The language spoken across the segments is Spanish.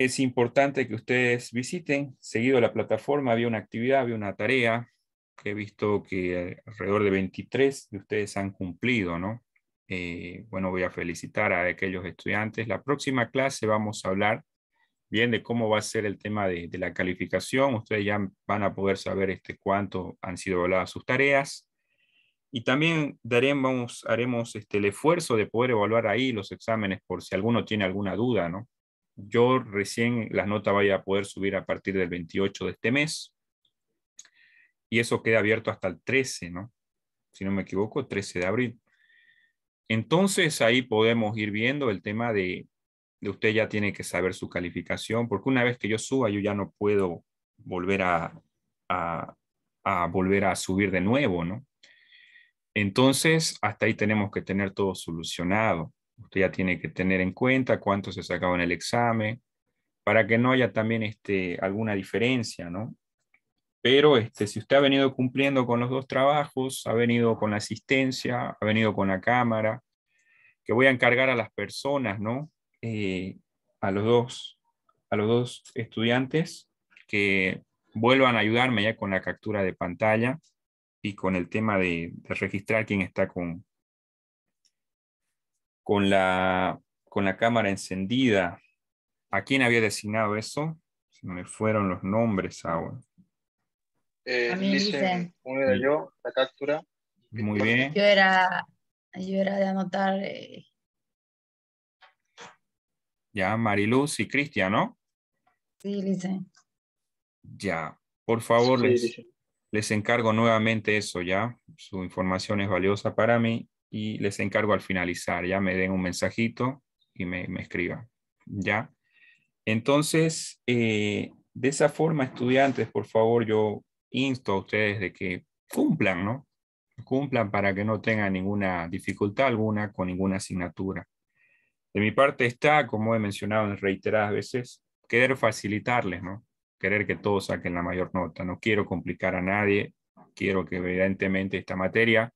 es importante que ustedes visiten seguido la plataforma. Había una actividad, había una tarea que he visto que alrededor de 23 de ustedes han cumplido, ¿no? Eh, bueno, voy a felicitar a aquellos estudiantes. La próxima clase vamos a hablar bien de cómo va a ser el tema de, la calificación. Ustedes ya van a poder saber este, cuánto han sido evaluadas sus tareas. Y también daremos, haremos este, el esfuerzo de poder evaluar ahí los exámenes por si alguno tiene alguna duda, ¿no? yo recién las notas vaya a poder subir a partir del 28 de este mes. Y eso queda abierto hasta el 13, ¿no? Si no me equivoco, 13 de abril. Entonces ahí podemos ir viendo el tema de, de usted ya tiene que saber su calificación, porque una vez que yo suba, yo ya no puedo volver a, volver a subir de nuevo, ¿no? Entonces, hasta ahí tenemos que tener todo solucionado. Usted ya tiene que tener en cuenta cuánto se sacaba en el examen para que no haya también este, alguna diferencia, ¿no? Pero este, si usted ha venido cumpliendo con los dos trabajos, ha venido con la asistencia, ha venido con la cámara, que voy a encargar a las personas, ¿no? Eh, a, los dos, a los dos estudiantes que vuelvan a ayudarme ya con la captura de pantalla y con el tema de registrar quién está con, con la, con la cámara encendida. ¿A quién había designado eso? Se me fueron los nombres ahora. Eh, dice, uno era yo, la captura. Muy bien. Yo era, era de anotar. Eh, ya, Mariluz y Cristian, ¿no? Sí, dice. Ya, por favor, les encargo nuevamente eso, ¿ya? Su información es valiosa para mí y les encargo al finalizar, ya me den un mensajito y me, me escriban, ¿ya? Entonces, eh, de esa forma, estudiantes, por favor, yo insto a ustedes de que cumplan, ¿no? Cumplan para que no tengan ninguna dificultad alguna con ninguna asignatura. De mi parte está, como he mencionado en reiteradas veces, querer facilitarles, ¿no? Querer que todos saquen la mayor nota. No quiero complicar a nadie. Quiero que evidentemente esta materia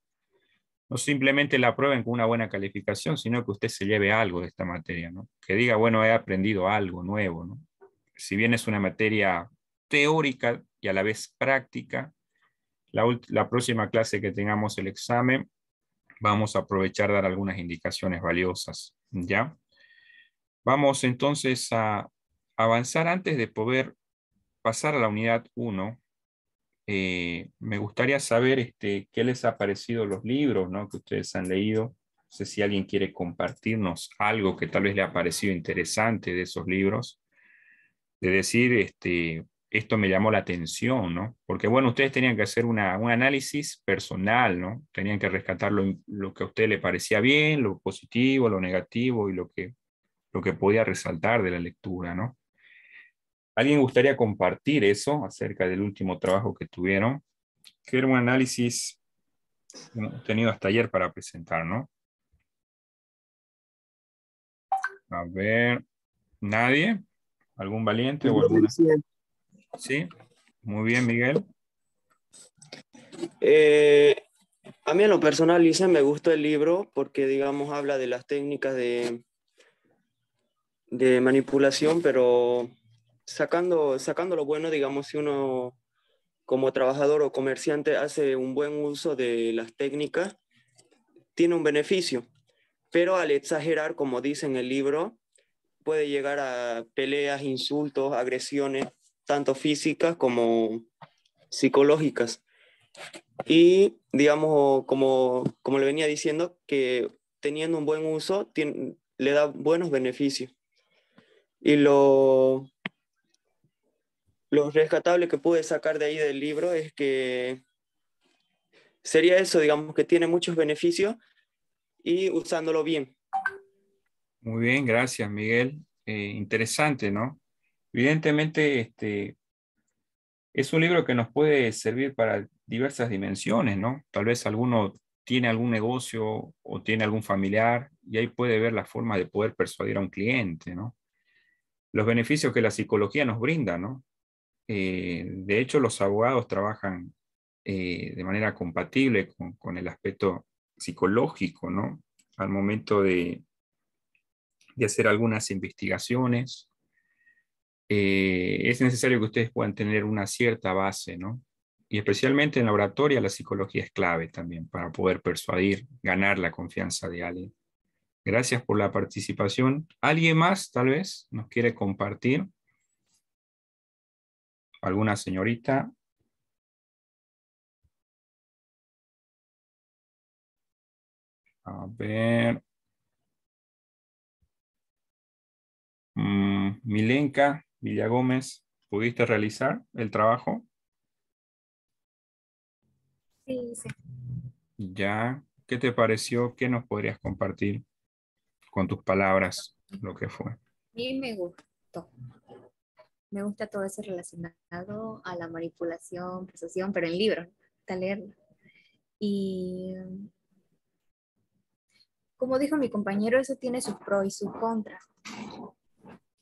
no simplemente la aprueben con una buena calificación, sino que usted se lleve algo de esta materia, ¿no? Que diga, bueno, he aprendido algo nuevo, Si bien es una materia teórica y a la vez práctica, la, próxima clase que tengamos el examen, vamos a aprovechar dar algunas indicaciones valiosas, ¿ya? Vamos entonces a avanzar antes de poder pasar a la unidad 1, eh, me gustaría saber este, qué les ha parecido los libros ¿no? que ustedes han leído. No sé si alguien quiere compartirnos algo que tal vez le ha parecido interesante de esos libros. De decir, este, esto me llamó la atención, ¿no? Porque, bueno, ustedes tenían que hacer un análisis personal, ¿no? Tenían que rescatar lo, lo, que a usted le parecía bien, lo positivo, lo negativo y lo que, lo que podía resaltar de la lectura, ¿no? ¿Alguien gustaría compartir eso acerca del último trabajo que tuvieron? Que era un análisis tenido hasta ayer para presentar, ¿no? A ver, ¿nadie? ¿Algún valiente? O alguna? Sí, muy bien, Miguel. Eh, a mí en lo personal, dice me gusta el libro porque, digamos, habla de las técnicas de, de manipulación, pero sacando, sacando lo bueno, digamos, si uno como trabajador o comerciante hace un buen uso de las técnicas, tiene un beneficio. Pero al exagerar, como dice en el libro, puede llegar a peleas, insultos, agresiones, tanto físicas como psicológicas. Y, digamos, como, le venía diciendo, que teniendo un buen uso le da buenos beneficios. Y lo, lo rescatable que pude sacar de ahí del libro es que sería eso, digamos, que tiene muchos beneficios y usándolo bien. Muy bien, gracias Miguel. Eh, interesante, ¿no? Evidentemente, este, es un libro que nos puede servir para diversas dimensiones, ¿no? Tal vez alguno tiene algún negocio o tiene algún familiar y ahí puede ver la forma de poder persuadir a un cliente, ¿no? Los beneficios que la psicología nos brinda, ¿no? Eh, de hecho, los abogados trabajan eh, de manera compatible con, el aspecto psicológico, ¿no? Al momento de, hacer algunas investigaciones, eh, es necesario que ustedes puedan tener una cierta base, ¿no? Y especialmente en la oratoria, la psicología es clave también para poder persuadir, ganar la confianza de alguien. Gracias por la participación. ¿Alguien más, tal vez, nos quiere compartir? alguna señorita. A ver. Mm, Milenka Villagómez, ¿pudiste realizar el trabajo? Sí, sí. Ya, ¿qué te pareció? ¿Qué nos podrías compartir con tus palabras lo que fue? A mí me gustó me gusta todo eso relacionado a la manipulación, persuasión, pero en libros, está leerlo. Y como dijo mi compañero, eso tiene sus pros y sus contras.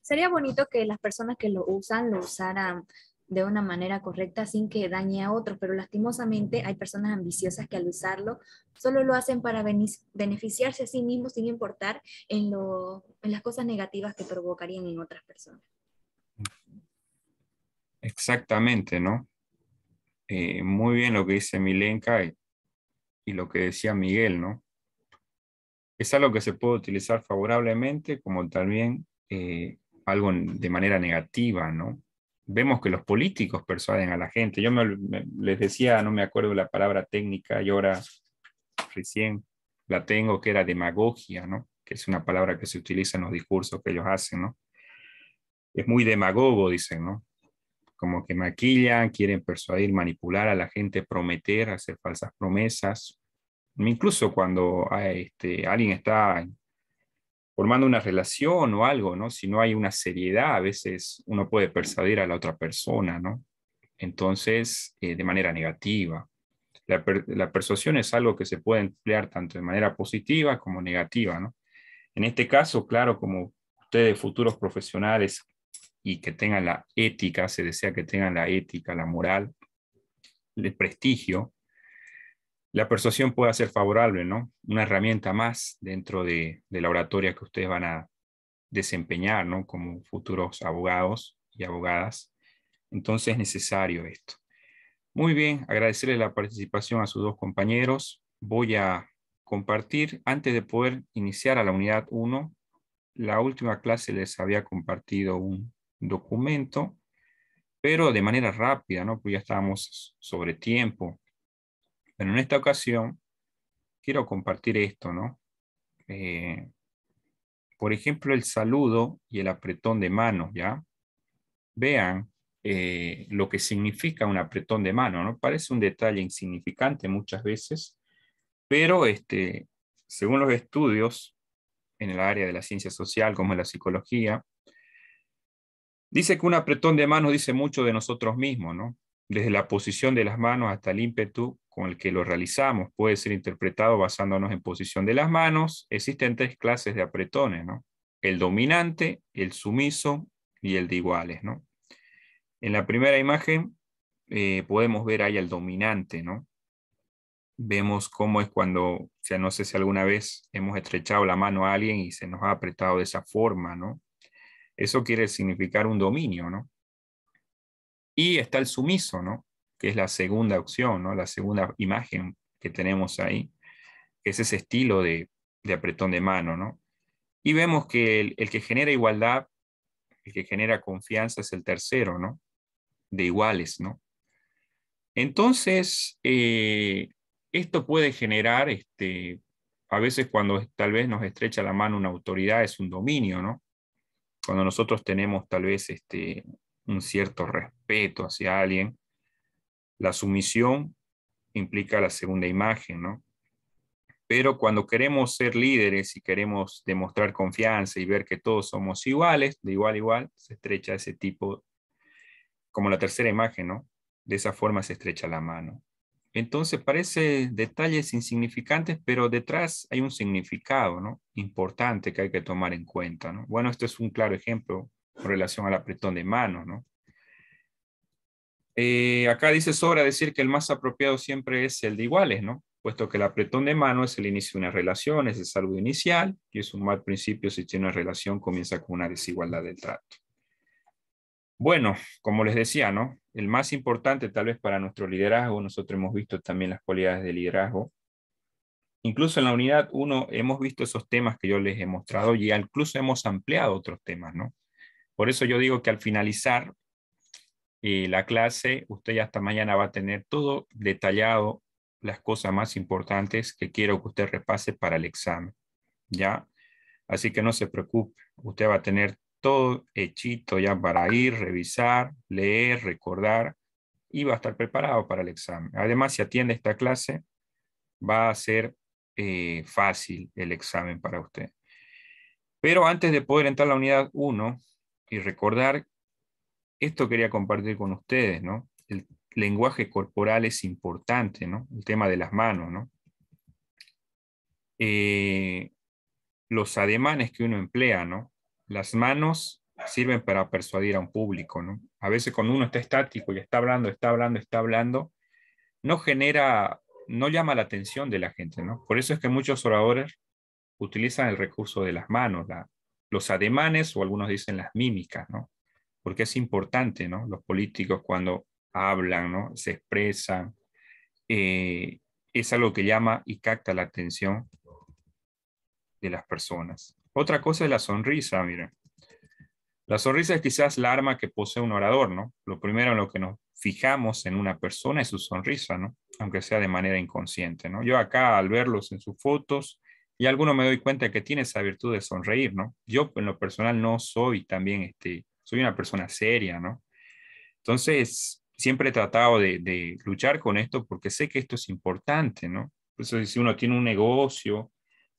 Sería bonito que las personas que lo usan lo usaran de una manera correcta sin que dañe a otros, pero lastimosamente hay personas ambiciosas que al usarlo solo lo hacen para beneficiarse a sí mismos sin importar en, en las cosas negativas que provocarían en otras personas. Exactamente, ¿no? Eh, muy bien lo que dice Milenka y, lo que decía Miguel, ¿no? Es algo que se puede utilizar favorablemente como también eh, algo de manera negativa, ¿no? Vemos que los políticos persuaden a la gente. Yo les decía, no me acuerdo la palabra técnica, y ahora recién la tengo, que era demagogia, ¿no? Que es una palabra que se utiliza en los discursos que ellos hacen, ¿no? es muy demagogo, dicen, ¿no? Como que maquillan, quieren persuadir, manipular a la gente, prometer, hacer falsas promesas. Incluso cuando ah, este, alguien está formando una relación o algo, ¿no? Si no hay una seriedad, a veces uno puede persuadir a la otra persona, ¿no? Entonces, eh, de manera negativa. La, la, persuasión es algo que se puede emplear tanto de manera positiva como negativa, ¿no? En este caso, claro, como ustedes, futuros profesionales, y que tengan la ética, se desea que tengan la ética, la moral, el prestigio, la persuasión puede ser favorable, ¿no? Una herramienta más dentro de, la oratoria que ustedes van a desempeñar, ¿no? Como futuros abogados y abogadas. Entonces es necesario esto. Muy bien, agradecerle la participación a sus dos compañeros. Voy a compartir, antes de poder iniciar a la unidad 1, la última clase les había compartido un documento, pero de manera rápida, ¿no? Porque ya estábamos sobre tiempo. Pero en esta ocasión quiero compartir esto, ¿no? Eh, por ejemplo, el saludo y el apretón de manos, ¿ya? Vean eh, lo que significa un apretón de mano, ¿no? Parece un detalle insignificante muchas veces, pero este, según los estudios en el área de la ciencia social como en la psicología, Dice que un apretón de manos dice mucho de nosotros mismos, ¿no? Desde la posición de las manos hasta el ímpetu con el que lo realizamos puede ser interpretado basándonos en posición de las manos. Existen tres clases de apretones, ¿no? El dominante, el sumiso y el de iguales, ¿no? En la primera imagen eh, podemos ver ahí al dominante, ¿no? Vemos cómo es cuando, o sea, no sé si alguna vez hemos estrechado la mano a alguien y se nos ha apretado de esa forma, ¿no? Eso quiere significar un dominio, ¿no? Y está el sumiso, ¿no? Que es la segunda opción, ¿no? La segunda imagen que tenemos ahí, que es ese estilo de, apretón de mano, ¿no? Y vemos que el, que genera igualdad, el que genera confianza es el tercero, ¿no? De iguales, ¿no? Entonces, eh, esto puede generar, este, a veces cuando tal vez nos estrecha la mano una autoridad, es un dominio, ¿no? cuando nosotros tenemos tal vez este, un cierto respeto hacia alguien, la sumisión implica la segunda imagen, ¿no? Pero cuando queremos ser líderes y queremos demostrar confianza y ver que todos somos iguales, de igual a igual, se estrecha ese tipo, como la tercera imagen, ¿no? De esa forma se estrecha la mano. Entonces parece detalles insignificantes, pero detrás hay un significado ¿no? importante que hay que tomar en cuenta. Bueno, este es un claro ejemplo con relación al apretón de mano. ¿no? Eh, acá dice sobra decir que el más apropiado siempre es el de iguales, ¿no? puesto que el apretón de mano es el inicio de una relación, es el saludo inicial, y es un mal principio si tiene una relación, comienza con una desigualdad del trato. Bueno, como les decía, ¿no? El más importante tal vez para nuestro liderazgo, nosotros hemos visto también las cualidades de liderazgo. Incluso en la unidad 1 hemos visto esos temas que yo les he mostrado y incluso hemos ampliado otros temas, ¿no? Por eso yo digo que al finalizar eh, la clase, usted ya hasta mañana va a tener todo detallado, las cosas más importantes que quiero que usted repase para el examen, ¿ya? Así que no se preocupe, usted va a tener todo hechito ya para ir, revisar, leer, recordar y va a estar preparado para el examen. Además, si atiende esta clase, va a ser eh, fácil el examen para usted. Pero antes de poder entrar a la unidad 1 y recordar, esto quería compartir con ustedes, ¿no? El lenguaje corporal es importante, ¿no? El tema de las manos, ¿no? Eh, los ademanes que uno emplea, ¿no? Las manos sirven para persuadir a un público, A veces cuando uno está estático y está hablando, está hablando, está hablando, no genera, no llama la atención de la gente, ¿no? Por eso es que muchos oradores utilizan el recurso de las manos, los ademanes o algunos dicen las mímicas, Porque es importante, ¿no? Los políticos cuando hablan, Se expresan, eh, es algo que llama y capta la atención de las personas. Otra cosa es la sonrisa, miren. La sonrisa es quizás la arma que posee un orador, ¿no? Lo primero en lo que nos fijamos en una persona es su sonrisa, ¿no? Aunque sea de manera inconsciente, ¿no? Yo acá al verlos en sus fotos y alguno me doy cuenta que tiene esa virtud de sonreír, ¿no? Yo en lo personal no soy también, este, soy una persona seria, ¿no? Entonces, siempre he tratado de, luchar con esto porque sé que esto es importante, ¿no? Por eso si uno tiene un negocio,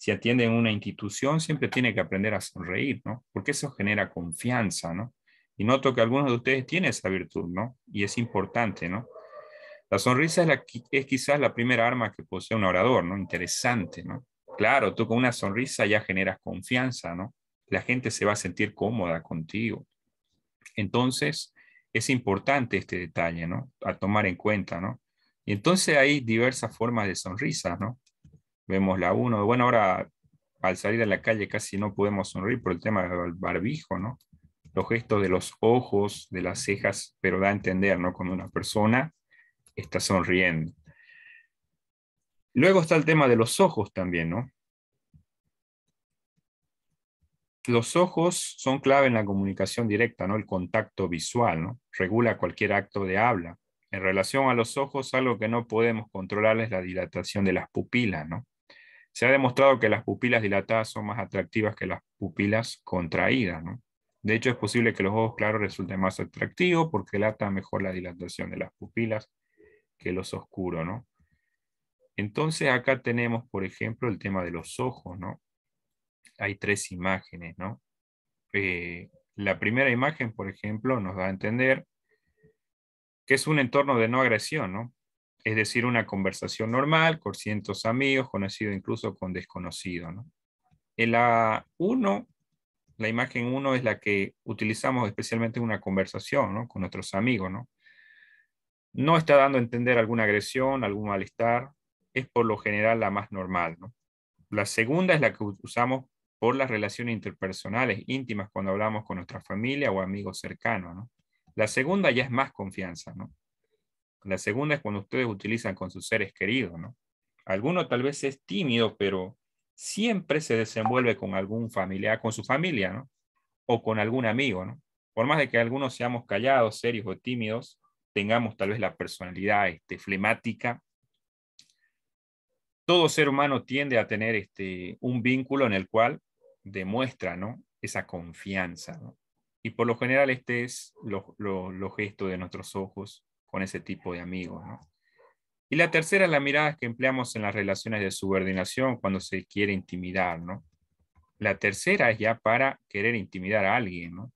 si atienden una institución, siempre tiene que aprender a sonreír, ¿no? Porque eso genera confianza, ¿no? Y noto que algunos de ustedes tienen esa virtud, ¿no? Y es importante, ¿no? La sonrisa es, la, es quizás la primera arma que posee un orador, ¿no? Interesante, ¿no? Claro, tú con una sonrisa ya generas confianza, ¿no? La gente se va a sentir cómoda contigo. Entonces, es importante este detalle, ¿no? A tomar en cuenta, ¿no? Y entonces hay diversas formas de sonrisa, ¿no? vemos la 1. Bueno, ahora al salir a la calle casi no podemos sonreír por el tema del barbijo, ¿no? Los gestos de los ojos, de las cejas, pero da a entender, ¿no? Cuando una persona está sonriendo. Luego está el tema de los ojos también, ¿no? Los ojos son clave en la comunicación directa, ¿no? El contacto visual, ¿no? Regula cualquier acto de habla. En relación a los ojos, algo que no podemos controlar es la dilatación de las pupilas, ¿no? Se ha demostrado que las pupilas dilatadas son más atractivas que las pupilas contraídas. ¿no? De hecho, es posible que los ojos claros resulten más atractivos porque lata mejor la dilatación de las pupilas que los oscuros. ¿no? Entonces, acá tenemos, por ejemplo, el tema de los ojos. ¿no? Hay tres imágenes. ¿no? Eh, la primera imagen, por ejemplo, nos da a entender que es un entorno de no agresión, ¿no? es decir, una conversación normal con cientos amigos, conocido incluso con desconocido. En la 1, la imagen 1 es la que utilizamos especialmente en una conversación con nuestros amigos. ¿no? está dando a entender alguna agresión, algún malestar, es por lo general la más normal. La segunda es la que usamos por las relaciones interpersonales íntimas cuando hablamos con nuestra familia o amigos cercanos. La segunda ya es más confianza. ¿no? La segunda es cuando ustedes utilizan con sus seres queridos, Alguno tal vez es tímido, pero siempre se desenvuelve con algún familiar, con su familia, O con algún amigo, Por más de que algunos seamos callados, serios o tímidos, tengamos tal vez la personalidad este, flemática, todo ser humano tiende a tener este, un vínculo en el cual demuestra esa confianza. Y por lo general este es los lo, gestos de nuestros ojos, con ese tipo de amigos. ¿no? Y la tercera es la mirada que empleamos en las relaciones de subordinación cuando se quiere intimidar. ¿no? La tercera es ya para querer intimidar a alguien. ¿no?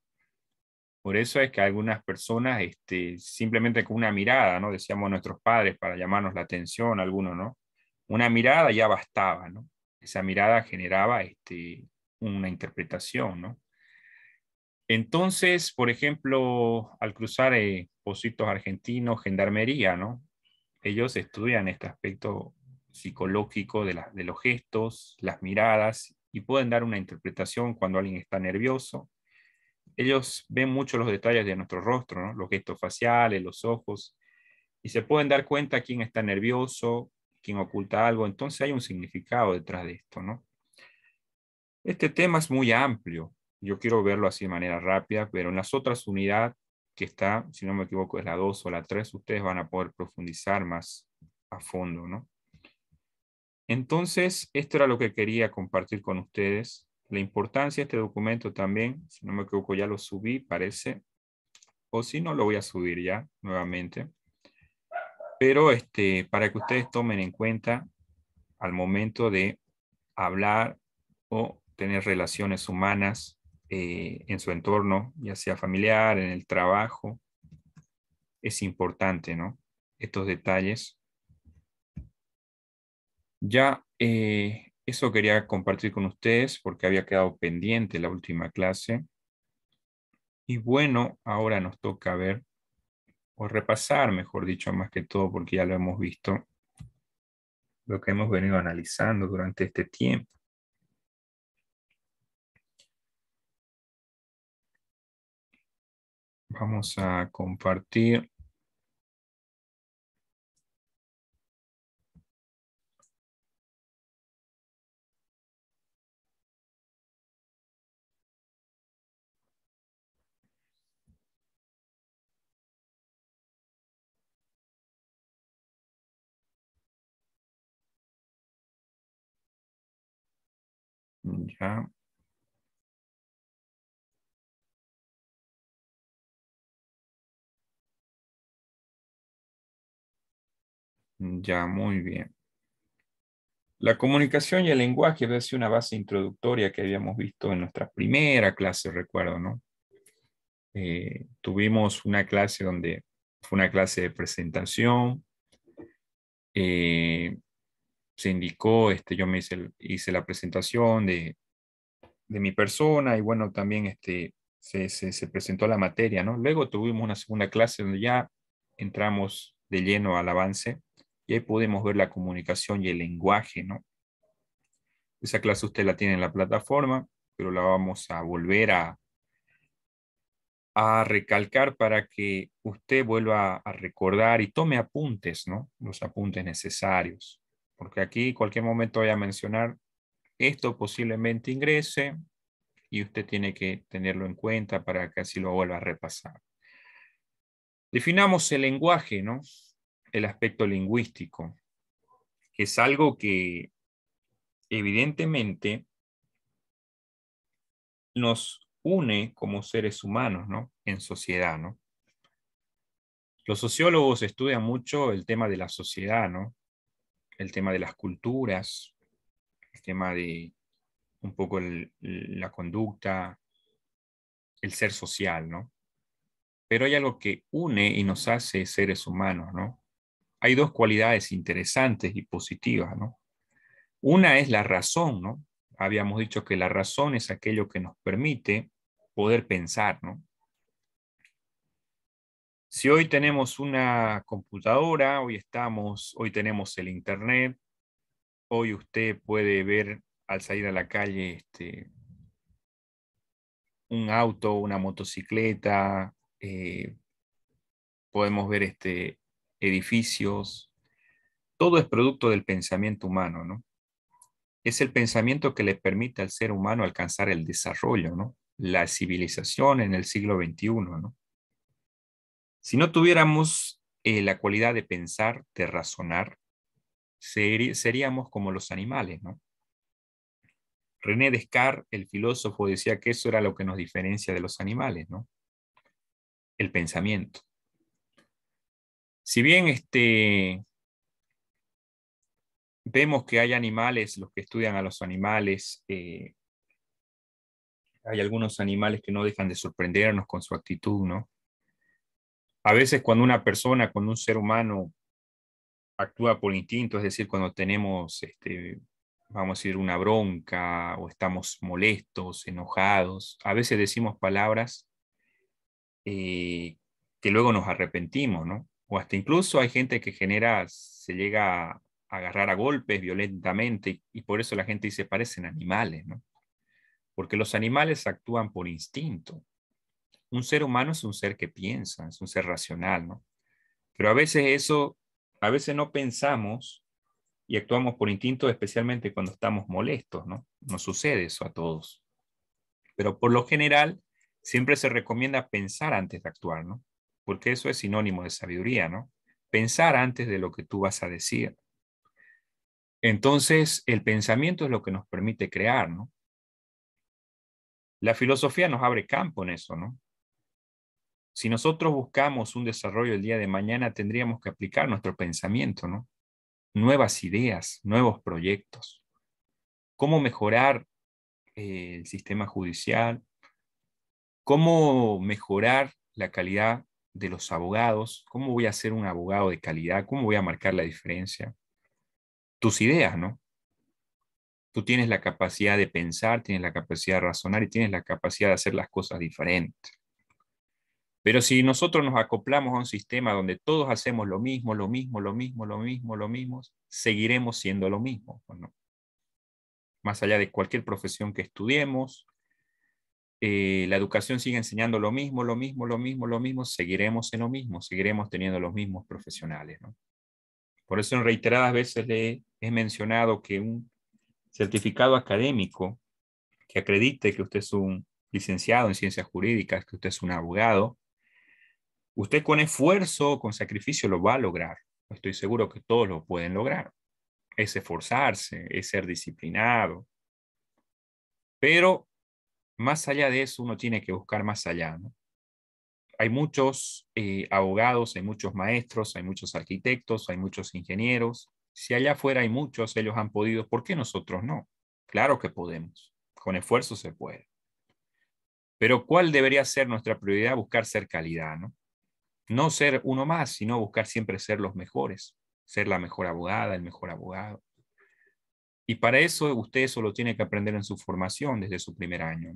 Por eso es que algunas personas, este, simplemente con una mirada, ¿no? decíamos nuestros padres para llamarnos la atención, algunos, ¿no? Una mirada ya bastaba, ¿no? Esa mirada generaba este, una interpretación, ¿no? Entonces, por ejemplo, al cruzar eh, Positos Argentinos, Gendarmería, ¿no? Ellos estudian este aspecto psicológico de, los gestos, las miradas, y pueden dar una interpretación cuando alguien está nervioso. Ellos ven mucho los detalles de nuestro rostro, los gestos faciales, los ojos, y se pueden dar cuenta quién está nervioso, quién oculta algo. Entonces hay un significado detrás de esto. ¿no? Este tema es muy amplio, yo quiero verlo así de manera rápida, pero en las otras unidades que está, si no me equivoco, es la 2 o la 3, ustedes van a poder profundizar más a fondo, ¿no? Entonces, esto era lo que quería compartir con ustedes. La importancia de este documento también, si no me equivoco, ya lo subí, parece. O si no, lo voy a subir ya nuevamente. Pero este, para que ustedes tomen en cuenta al momento de hablar o tener relaciones humanas eh, en su entorno, ya sea familiar, en el trabajo, es importante, ¿no? Estos detalles. Ya eh, eso quería compartir con ustedes porque había quedado pendiente la última clase. Y bueno, ahora nos toca ver, o repasar, mejor dicho, más que todo, porque ya lo hemos visto, lo que hemos venido analizando durante este tiempo. Vamos a compartir. Ya. Ya, muy bien. La comunicación y el lenguaje es una base introductoria que habíamos visto en nuestra primera clase, recuerdo, ¿no? Eh, tuvimos una clase donde fue una clase de presentación. Eh, se indicó, este, yo me hice, hice la presentación de, de, mi persona y bueno, también este, se presentó la materia, ¿no? Luego tuvimos una segunda clase donde ya entramos de lleno al avance y ahí podemos ver la comunicación y el lenguaje, ¿no? Esa clase usted la tiene en la plataforma, pero la vamos a volver a, a recalcar para que usted vuelva a recordar y tome apuntes, ¿no? Los apuntes necesarios. Porque aquí cualquier momento voy a mencionar esto posiblemente ingrese y usted tiene que tenerlo en cuenta para que así lo vuelva a repasar. Definamos el lenguaje, ¿no? el aspecto lingüístico, que es algo que evidentemente nos une como seres humanos, ¿no? En sociedad, ¿no? Los sociólogos estudian mucho el tema de la sociedad, ¿no? El tema de las culturas, el tema de un poco la conducta, el ser social, ¿no? Pero hay algo que une y nos hace seres humanos, ¿no? hay dos cualidades interesantes y positivas, ¿no? Una es la razón, ¿no? Habíamos dicho que la razón es aquello que nos permite poder pensar, ¿no? Si hoy tenemos una computadora, hoy estamos, hoy tenemos el internet, hoy usted puede ver al salir a la calle este, un auto, una motocicleta, eh, podemos ver este, edificios, todo es producto del pensamiento humano, ¿no? Es el pensamiento que le permite al ser humano alcanzar el desarrollo, ¿no? La civilización en el siglo XXI, ¿no? Si no tuviéramos eh, la cualidad de pensar, de razonar, seríamos como los animales, ¿no? René Descartes, el filósofo, decía que eso era lo que nos diferencia de los animales, ¿no? El pensamiento. Si bien este, vemos que hay animales, los que estudian a los animales, eh, hay algunos animales que no dejan de sorprendernos con su actitud, ¿no? A veces cuando una persona, cuando un ser humano actúa por instinto, es decir, cuando tenemos, este, vamos a decir, una bronca o estamos molestos, enojados, a veces decimos palabras eh, que luego nos arrepentimos, ¿no? o hasta incluso hay gente que genera, se llega a agarrar a golpes violentamente y por eso la gente dice parecen animales, ¿no? Porque los animales actúan por instinto. Un ser humano es un ser que piensa, es un ser racional, ¿no? Pero a veces eso, a veces no pensamos y actuamos por instinto, especialmente cuando estamos molestos, ¿no? Nos sucede eso a todos. Pero por lo general, siempre se recomienda pensar antes de actuar, ¿no? porque eso es sinónimo de sabiduría, ¿no? Pensar antes de lo que tú vas a decir. Entonces, el pensamiento es lo que nos permite crear, ¿no? La filosofía nos abre campo en eso, ¿no? Si nosotros buscamos un desarrollo el día de mañana, tendríamos que aplicar nuestro pensamiento, ¿no? Nuevas ideas, nuevos proyectos. Cómo mejorar eh, el sistema judicial, cómo mejorar la calidad de los abogados, cómo voy a ser un abogado de calidad, cómo voy a marcar la diferencia. Tus ideas, ¿no? Tú tienes la capacidad de pensar, tienes la capacidad de razonar y tienes la capacidad de hacer las cosas diferentes. Pero si nosotros nos acoplamos a un sistema donde todos hacemos lo mismo, lo mismo, lo mismo, lo mismo, lo mismo, seguiremos siendo lo mismo, ¿no? Más allá de cualquier profesión que estudiemos, eh, la educación sigue enseñando lo mismo, lo mismo, lo mismo, lo mismo, seguiremos en lo mismo, seguiremos teniendo los mismos profesionales. Por eso en reiteradas veces le he mencionado que un certificado académico que acredite que usted es un licenciado en ciencias jurídicas, que usted es un abogado, usted con esfuerzo, con sacrificio lo va a lograr. Estoy seguro que todos lo pueden lograr. Es esforzarse, es ser disciplinado. Pero más allá de eso, uno tiene que buscar más allá. ¿no? Hay muchos eh, abogados, hay muchos maestros, hay muchos arquitectos, hay muchos ingenieros. Si allá afuera hay muchos, ellos han podido, ¿por qué nosotros no? Claro que podemos, con esfuerzo se puede. Pero ¿cuál debería ser nuestra prioridad? Buscar ser calidad, ¿no? No ser uno más, sino buscar siempre ser los mejores, ser la mejor abogada, el mejor abogado. Y para eso usted solo tiene que aprender en su formación desde su primer año.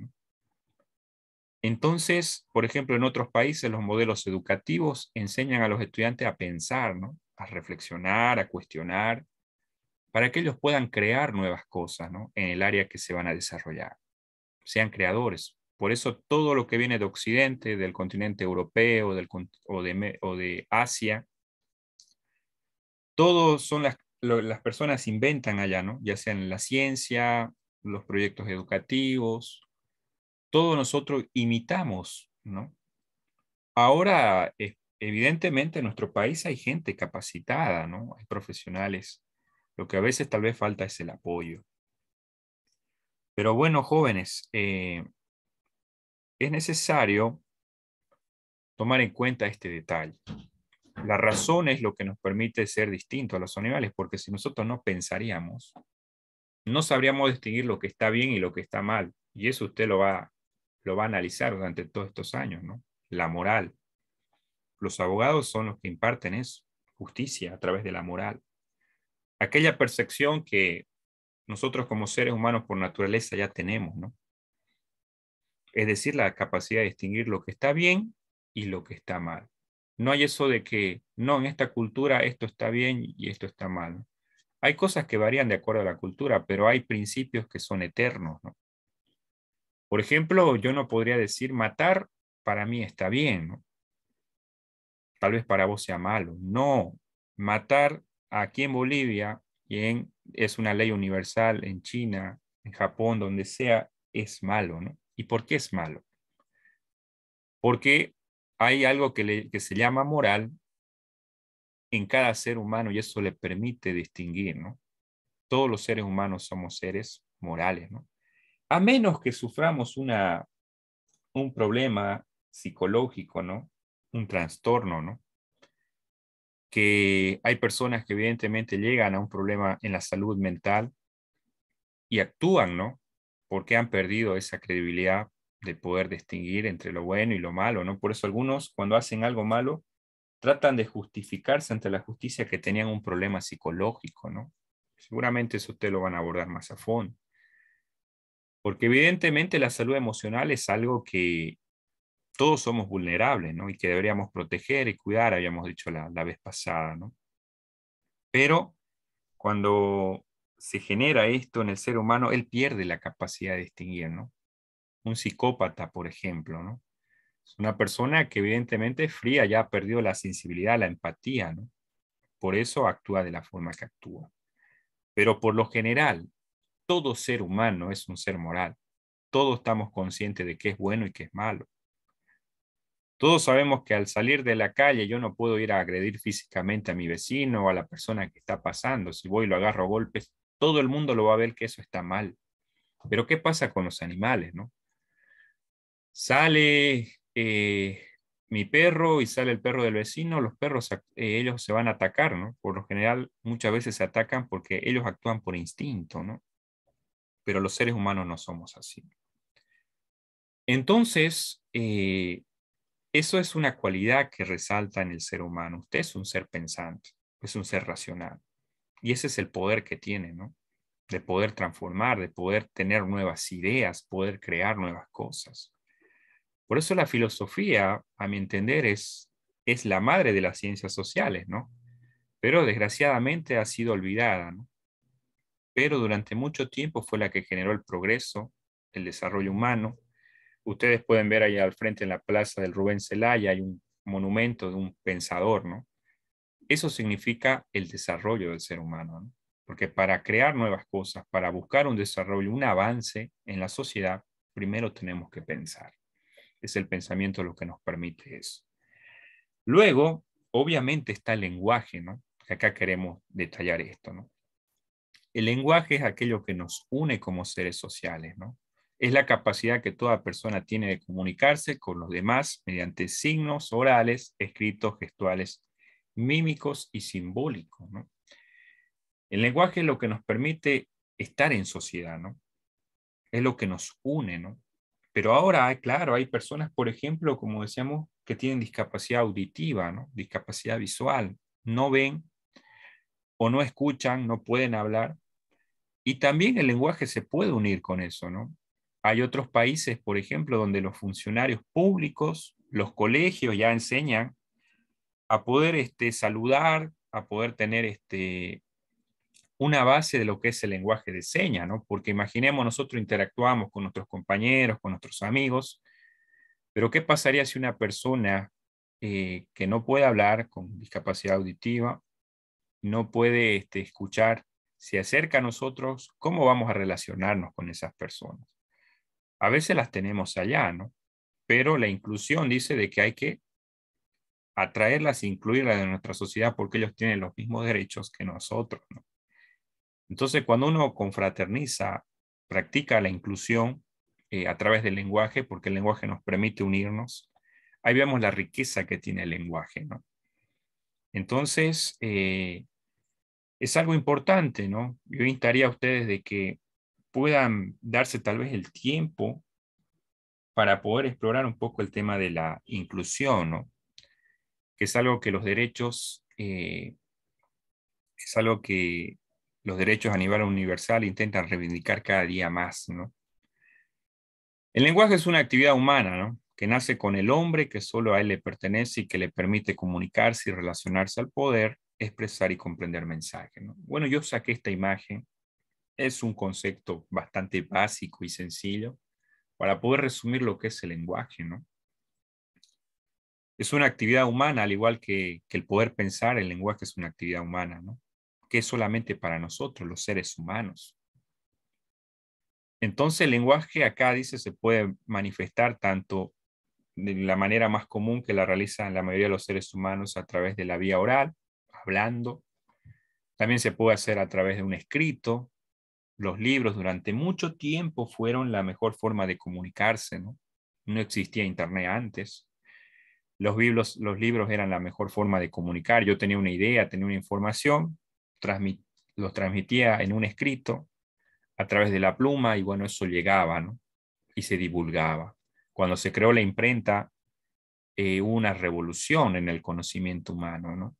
Entonces, por ejemplo, en otros países los modelos educativos enseñan a los estudiantes a pensar, ¿no? a reflexionar, a cuestionar, para que ellos puedan crear nuevas cosas ¿no? en el área que se van a desarrollar. Sean creadores. Por eso todo lo que viene de Occidente, del continente europeo del, o, de, o de Asia, todos son las las personas inventan allá, ¿no? Ya sean la ciencia, los proyectos educativos, todos nosotros imitamos, ¿no? Ahora, evidentemente, en nuestro país hay gente capacitada, ¿no? Hay profesionales. Lo que a veces tal vez falta es el apoyo. Pero bueno, jóvenes, eh, es necesario tomar en cuenta este detalle. La razón es lo que nos permite ser distintos a los animales, porque si nosotros no pensaríamos, no sabríamos distinguir lo que está bien y lo que está mal. Y eso usted lo va, lo va a analizar durante todos estos años, ¿no? La moral. Los abogados son los que imparten eso, justicia a través de la moral. Aquella percepción que nosotros como seres humanos por naturaleza ya tenemos, ¿no? Es decir, la capacidad de distinguir lo que está bien y lo que está mal. No hay eso de que, no, en esta cultura esto está bien y esto está mal. Hay cosas que varían de acuerdo a la cultura, pero hay principios que son eternos. Por ejemplo, yo no podría decir matar para mí está bien. Tal vez para vos sea malo. No, matar aquí en Bolivia y es una ley universal en China, en Japón, donde sea, es malo. ¿no? ¿Y por qué es malo? Porque hay algo que, se llama moral en cada ser humano y eso le permite distinguir, ¿no? Todos los seres humanos somos seres morales, ¿no? A menos que suframos una, un problema psicológico, ¿no? Un trastorno, ¿no? Que hay personas que evidentemente llegan a un problema en la salud mental y actúan, ¿no? Porque han perdido esa credibilidad, de poder distinguir entre lo bueno y lo malo, ¿no? Por eso algunos cuando hacen algo malo tratan de justificarse ante la justicia que tenían un problema psicológico, ¿no? Seguramente eso ustedes lo van a abordar más a fondo. Porque evidentemente la salud emocional es algo que todos somos vulnerables, ¿no? Y que deberíamos proteger y cuidar, habíamos dicho la, la vez pasada, ¿no? Pero cuando se genera esto en el ser humano, él pierde la capacidad de distinguir, ¿no? un psicópata, por ejemplo, ¿no? Es una persona que evidentemente es fría, ya ha perdido la sensibilidad, la empatía, ¿no? Por eso actúa de la forma que actúa. Pero por lo general, todo ser humano es un ser moral. Todos estamos conscientes de qué es bueno y qué es malo. Todos sabemos que al salir de la calle yo no puedo ir a agredir físicamente a mi vecino o a la persona que está pasando. Si voy y lo agarro a golpes, todo el mundo lo va a ver que eso está mal. Pero ¿qué pasa con los animales, no? Sale eh, mi perro y sale el perro del vecino, los perros, eh, ellos se van a atacar, ¿no? Por lo general, muchas veces se atacan porque ellos actúan por instinto, ¿no? Pero los seres humanos no somos así. Entonces, eh, eso es una cualidad que resalta en el ser humano. Usted es un ser pensante, es un ser racional. Y ese es el poder que tiene, ¿no? De poder transformar, de poder tener nuevas ideas, poder crear nuevas cosas. Por eso la filosofía, a mi entender, es, es la madre de las ciencias sociales, ¿no? Pero desgraciadamente ha sido olvidada, ¿no? Pero durante mucho tiempo fue la que generó el progreso, el desarrollo humano. Ustedes pueden ver allá al frente en la plaza del Rubén Celaya hay un monumento de un pensador, ¿no? Eso significa el desarrollo del ser humano, ¿no? Porque para crear nuevas cosas, para buscar un desarrollo, un avance en la sociedad, primero tenemos que pensar. Es el pensamiento lo que nos permite eso. Luego, obviamente está el lenguaje, ¿no? Acá queremos detallar esto, ¿no? El lenguaje es aquello que nos une como seres sociales, ¿no? Es la capacidad que toda persona tiene de comunicarse con los demás mediante signos orales, escritos, gestuales, mímicos y simbólicos, ¿no? El lenguaje es lo que nos permite estar en sociedad, ¿no? Es lo que nos une, ¿no? Pero ahora, claro, hay personas, por ejemplo, como decíamos, que tienen discapacidad auditiva, ¿no? discapacidad visual, no ven o no escuchan, no pueden hablar. Y también el lenguaje se puede unir con eso, ¿no? Hay otros países, por ejemplo, donde los funcionarios públicos, los colegios ya enseñan a poder este, saludar, a poder tener este, una base de lo que es el lenguaje de seña, ¿no? Porque imaginemos, nosotros interactuamos con nuestros compañeros, con nuestros amigos, pero ¿qué pasaría si una persona eh, que no puede hablar con discapacidad auditiva, no puede este, escuchar, se acerca a nosotros, ¿cómo vamos a relacionarnos con esas personas? A veces las tenemos allá, ¿no? Pero la inclusión dice de que hay que atraerlas, incluirlas en nuestra sociedad porque ellos tienen los mismos derechos que nosotros, ¿no? Entonces, cuando uno confraterniza, practica la inclusión eh, a través del lenguaje, porque el lenguaje nos permite unirnos, ahí vemos la riqueza que tiene el lenguaje, ¿no? Entonces, eh, es algo importante, ¿no? Yo instaría a ustedes de que puedan darse tal vez el tiempo para poder explorar un poco el tema de la inclusión, ¿no? Que es algo que los derechos, eh, es algo que los derechos a nivel universal intentan reivindicar cada día más. ¿no? El lenguaje es una actividad humana ¿no? que nace con el hombre, que solo a él le pertenece y que le permite comunicarse y relacionarse al poder, expresar y comprender mensajes. ¿no? Bueno, yo saqué esta imagen. Es un concepto bastante básico y sencillo para poder resumir lo que es el lenguaje. ¿no? Es una actividad humana, al igual que, que el poder pensar, el lenguaje es una actividad humana. ¿no? que es solamente para nosotros, los seres humanos. Entonces el lenguaje acá dice se puede manifestar tanto de la manera más común que la realizan la mayoría de los seres humanos a través de la vía oral, hablando. También se puede hacer a través de un escrito. Los libros durante mucho tiempo fueron la mejor forma de comunicarse, ¿no? No existía internet antes. Los libros, los libros eran la mejor forma de comunicar. Yo tenía una idea, tenía una información, los transmitía en un escrito a través de la pluma y bueno, eso llegaba y se divulgaba. Cuando se creó la imprenta, eh, una revolución en el conocimiento humano.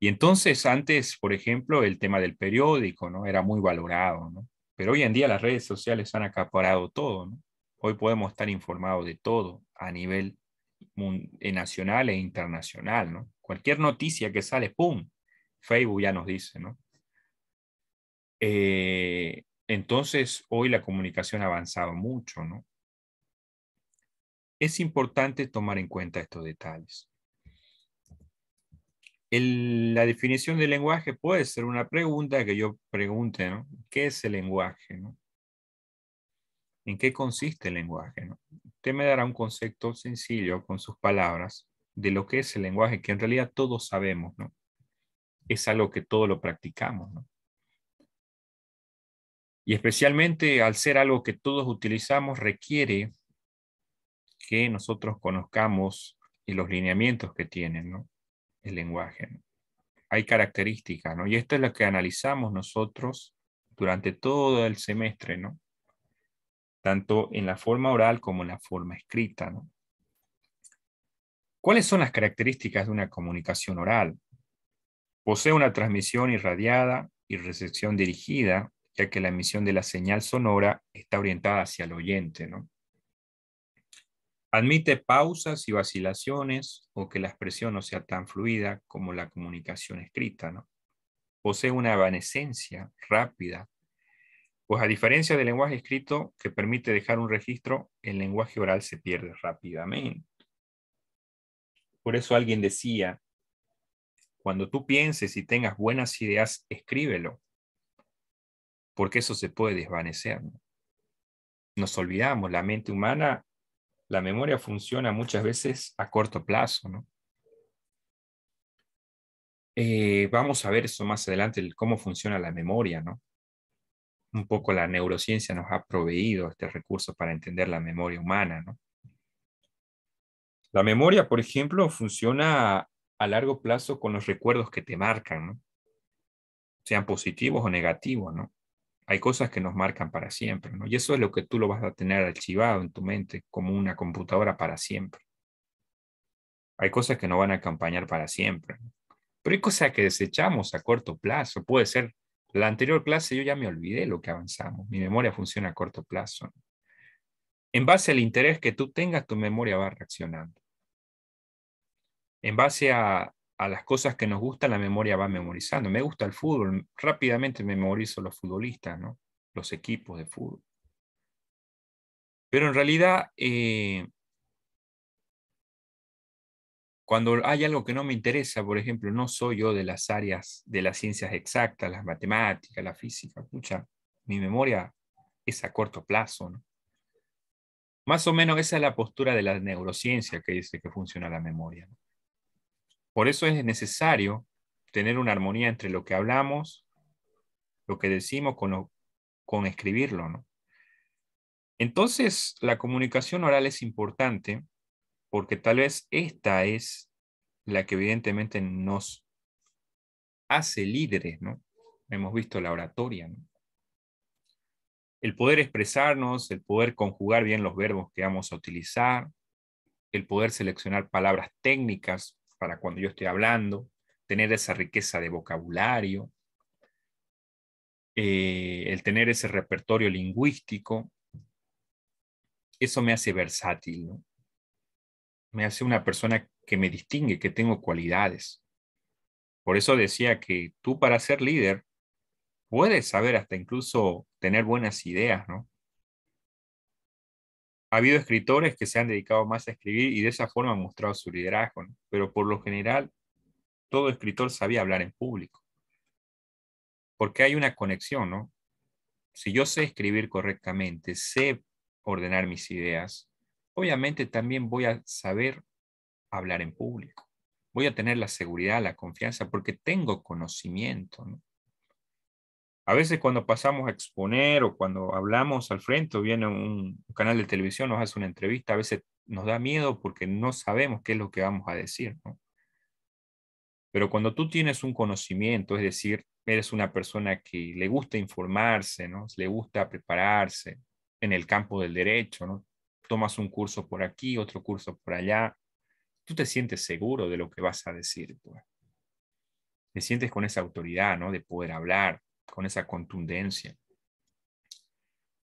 Y entonces antes, por ejemplo, el tema del periódico ¿no? era muy valorado, pero hoy en día las redes sociales han acaparado todo. Hoy podemos estar informados de todo a nivel eh, nacional e internacional. ¿no? Cualquier noticia que sale, ¡pum! Facebook ya nos dice, ¿no? Eh, entonces, hoy la comunicación ha avanzado mucho, ¿no? Es importante tomar en cuenta estos detalles. la definición del lenguaje puede ser una pregunta que yo pregunte, ¿no? ¿Qué es el lenguaje? ¿no? ¿En qué consiste el lenguaje? ¿no? Usted me dará un concepto sencillo con sus palabras de lo que es el lenguaje, que en realidad todos sabemos, ¿no? es algo que todo lo practicamos. Y especialmente al ser algo que todos utilizamos, requiere que nosotros conozcamos los lineamientos que tiene el lenguaje. Hay características, ¿no? Y esto es lo que analizamos nosotros durante todo el semestre, ¿no? Tanto en la forma oral como en la forma escrita, ¿Cuáles son las características de una comunicación oral? Posee una transmisión irradiada y recepción dirigida, ya que la emisión de la señal sonora está orientada hacia el oyente. Admite pausas y vacilaciones o que la expresión no sea tan fluida como la comunicación escrita. Posee una evanescencia rápida, pues a diferencia del lenguaje escrito que permite dejar un registro, el lenguaje oral se pierde rápidamente. Por eso alguien decía, cuando tú pienses y tengas buenas ideas, escríbelo, porque eso se puede desvanecer. Nos olvidamos, la mente humana, la memoria funciona muchas veces a corto plazo, ¿no? Eh, vamos a ver eso más adelante, cómo funciona la memoria, ¿no? Un poco la neurociencia nos ha proveído este recurso para entender la memoria humana, La memoria, por ejemplo, funciona a largo plazo con los recuerdos que te marcan, sean positivos o negativos, ¿no? Hay cosas que nos marcan para siempre, ¿no? Y eso es lo que tú lo vas a tener archivado en tu mente como una computadora para siempre. Hay cosas que no van a acompañar para siempre. Pero hay cosas que desechamos a corto plazo. Puede ser, la anterior clase yo ya me olvidé lo que avanzamos. Mi memoria funciona a corto plazo. En base al interés que tú tengas, tu memoria va reaccionando en base a, las cosas que nos gustan, la memoria va memorizando. Me gusta el fútbol, rápidamente memorizo los futbolistas, ¿no? los equipos de fútbol. Pero en realidad, eh, cuando hay algo que no me interesa, por ejemplo, no soy yo de las áreas de las ciencias exactas, las matemáticas, la física, escucha, mi memoria es a corto plazo. ¿no? Más o menos esa es la postura de la neurociencia que dice que funciona la memoria. ¿no? Por eso es necesario tener una armonía entre lo que hablamos, lo que decimos con, escribirlo, ¿no? Entonces, la comunicación oral es importante porque tal vez esta es la que evidentemente nos hace líderes, ¿no? Hemos visto la oratoria, El poder expresarnos, el poder conjugar bien los verbos que vamos a utilizar, el poder seleccionar palabras técnicas para cuando yo estoy hablando, tener esa riqueza de vocabulario, eh, el tener ese repertorio lingüístico, eso me hace versátil, ¿no? Me hace una persona que me distingue, que tengo cualidades. Por eso decía que tú para ser líder puedes saber hasta incluso tener buenas ideas, ¿no? ha habido escritores que se han dedicado más a escribir y de esa forma han mostrado su liderazgo, pero por lo general todo escritor sabía hablar en público. Porque hay una conexión, ¿no? Si yo sé escribir correctamente, sé ordenar mis ideas, obviamente también voy a saber hablar en público. Voy a tener la seguridad, la confianza, porque tengo conocimiento, ¿no? A veces cuando pasamos a exponer o cuando hablamos al frente o viene un, canal de televisión, nos hace una entrevista, a veces nos da miedo porque no sabemos qué es lo que vamos a decir. Pero cuando tú tienes un conocimiento, es decir, eres una persona que le gusta informarse, ¿no? le gusta prepararse en el campo del derecho, ¿no? tomas un curso por aquí, otro curso por allá, tú te sientes seguro de lo que vas a decir. Pues. Te sientes con esa autoridad ¿no? de poder hablar, con esa contundencia.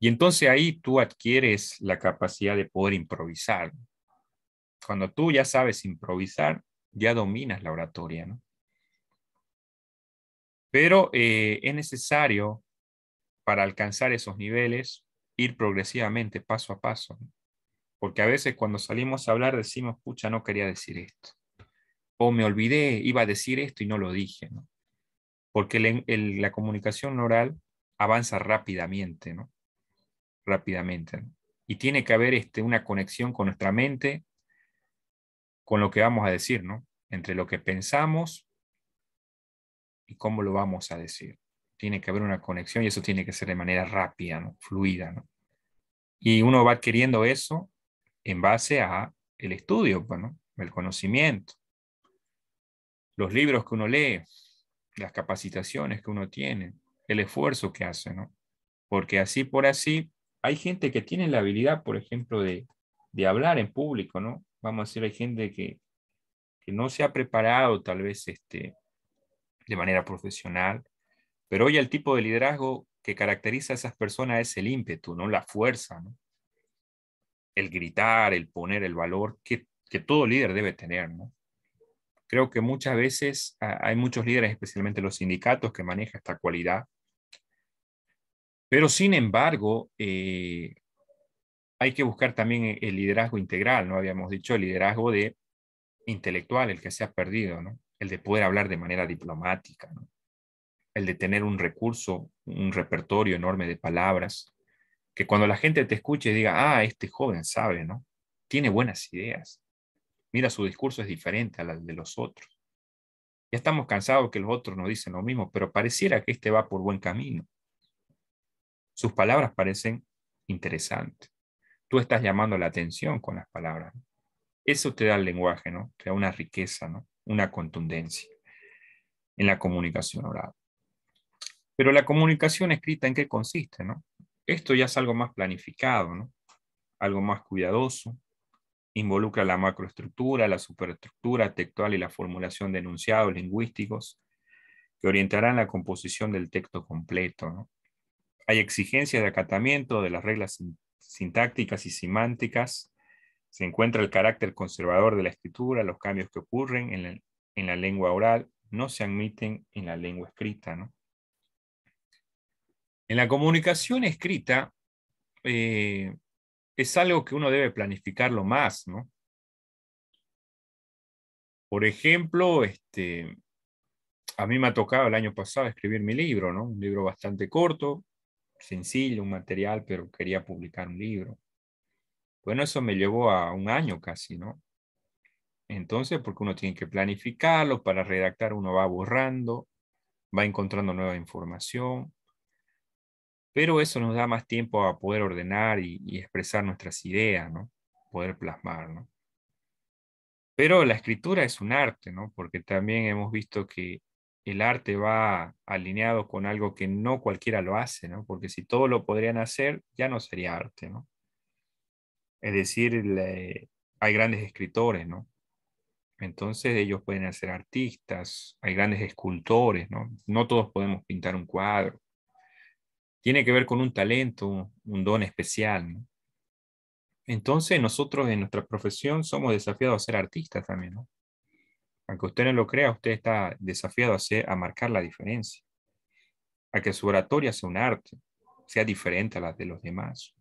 Y entonces ahí tú adquieres la capacidad de poder improvisar. Cuando tú ya sabes improvisar, ya dominas la oratoria, ¿no? Pero eh, es necesario, para alcanzar esos niveles, ir progresivamente, paso a paso. Porque a veces cuando salimos a hablar decimos, pucha, no quería decir esto. O me olvidé, iba a decir esto y no lo dije. ¿no? porque la comunicación oral avanza rápidamente, ¿no? Rápidamente. ¿no? Y tiene que haber este, una conexión con nuestra mente, con lo que vamos a decir, ¿no? Entre lo que pensamos y cómo lo vamos a decir. Tiene que haber una conexión y eso tiene que ser de manera rápida, ¿no? Fluida, ¿no? Y uno va adquiriendo eso en base a el estudio, pues, ¿no? El conocimiento. Los libros que uno lee, las capacitaciones que uno tiene, el esfuerzo que hace, ¿no? Porque así por así, hay gente que tiene la habilidad, por ejemplo, de, de hablar en público, ¿no? Vamos a decir, hay gente que, no se ha preparado tal vez este, de manera profesional, pero hoy el tipo de liderazgo que caracteriza a esas personas es el ímpetu, ¿no? La fuerza, ¿no? El gritar, el poner el valor que, que todo líder debe tener, ¿no? Creo que muchas veces ah, hay muchos líderes, especialmente los sindicatos, que manejan esta cualidad. Pero sin embargo, eh, hay que buscar también eh, el liderazgo integral, ¿no? Habíamos dicho el liderazgo de intelectual, el que se ha perdido, ¿no? El de poder hablar de manera diplomática, El de tener un recurso, un repertorio enorme de palabras, que cuando la gente te escuche diga, ah, este joven sabe, ¿no? Tiene buenas ideas. Mira, su discurso es diferente al de los otros. Ya estamos cansados que los otros nos dicen lo mismo, pero pareciera que este va por buen camino. Sus palabras parecen interesantes. Tú estás llamando la atención con las palabras. Eso te da el lenguaje, ¿no? Te da una riqueza, ¿no? Una contundencia en la comunicación oral. Pero la comunicación escrita, ¿en qué consiste, no? Esto ya es algo más planificado, ¿no? Algo más cuidadoso, Involucra la macroestructura, la superestructura textual y la formulación de enunciados lingüísticos que orientarán la composición del texto completo. Hay exigencias de acatamiento de las reglas sintácticas y semánticas. Se encuentra el carácter conservador de la escritura, los cambios que ocurren en la, lengua oral no se admiten en la lengua escrita. En la comunicación escrita, eh, es algo que uno debe planificarlo más, ¿no? Por ejemplo, este, a mí me ha tocado el año pasado escribir mi libro, ¿no? Un libro bastante corto, sencillo, un material, pero quería publicar un libro. Bueno, eso me llevó a un año casi, ¿no? Entonces, porque uno tiene que planificarlo, para redactar uno va borrando, va encontrando nueva información pero eso nos da más tiempo a poder ordenar y, expresar nuestras ideas, ¿no? poder plasmar. Pero la escritura es un arte, ¿no? porque también hemos visto que el arte va alineado con algo que no cualquiera lo hace, porque si todo lo podrían hacer, ya no sería arte. ¿no? Es decir, hay grandes escritores, ¿no? Entonces ellos pueden ser artistas, hay grandes escultores, ¿no? No todos podemos pintar un cuadro tiene que ver con un talento, un don especial. Entonces nosotros en nuestra profesión somos desafiados a ser artistas también. Aunque usted no lo crea, usted está desafiado a, a marcar la diferencia, a que su oratoria sea un arte, sea diferente a la de los demás.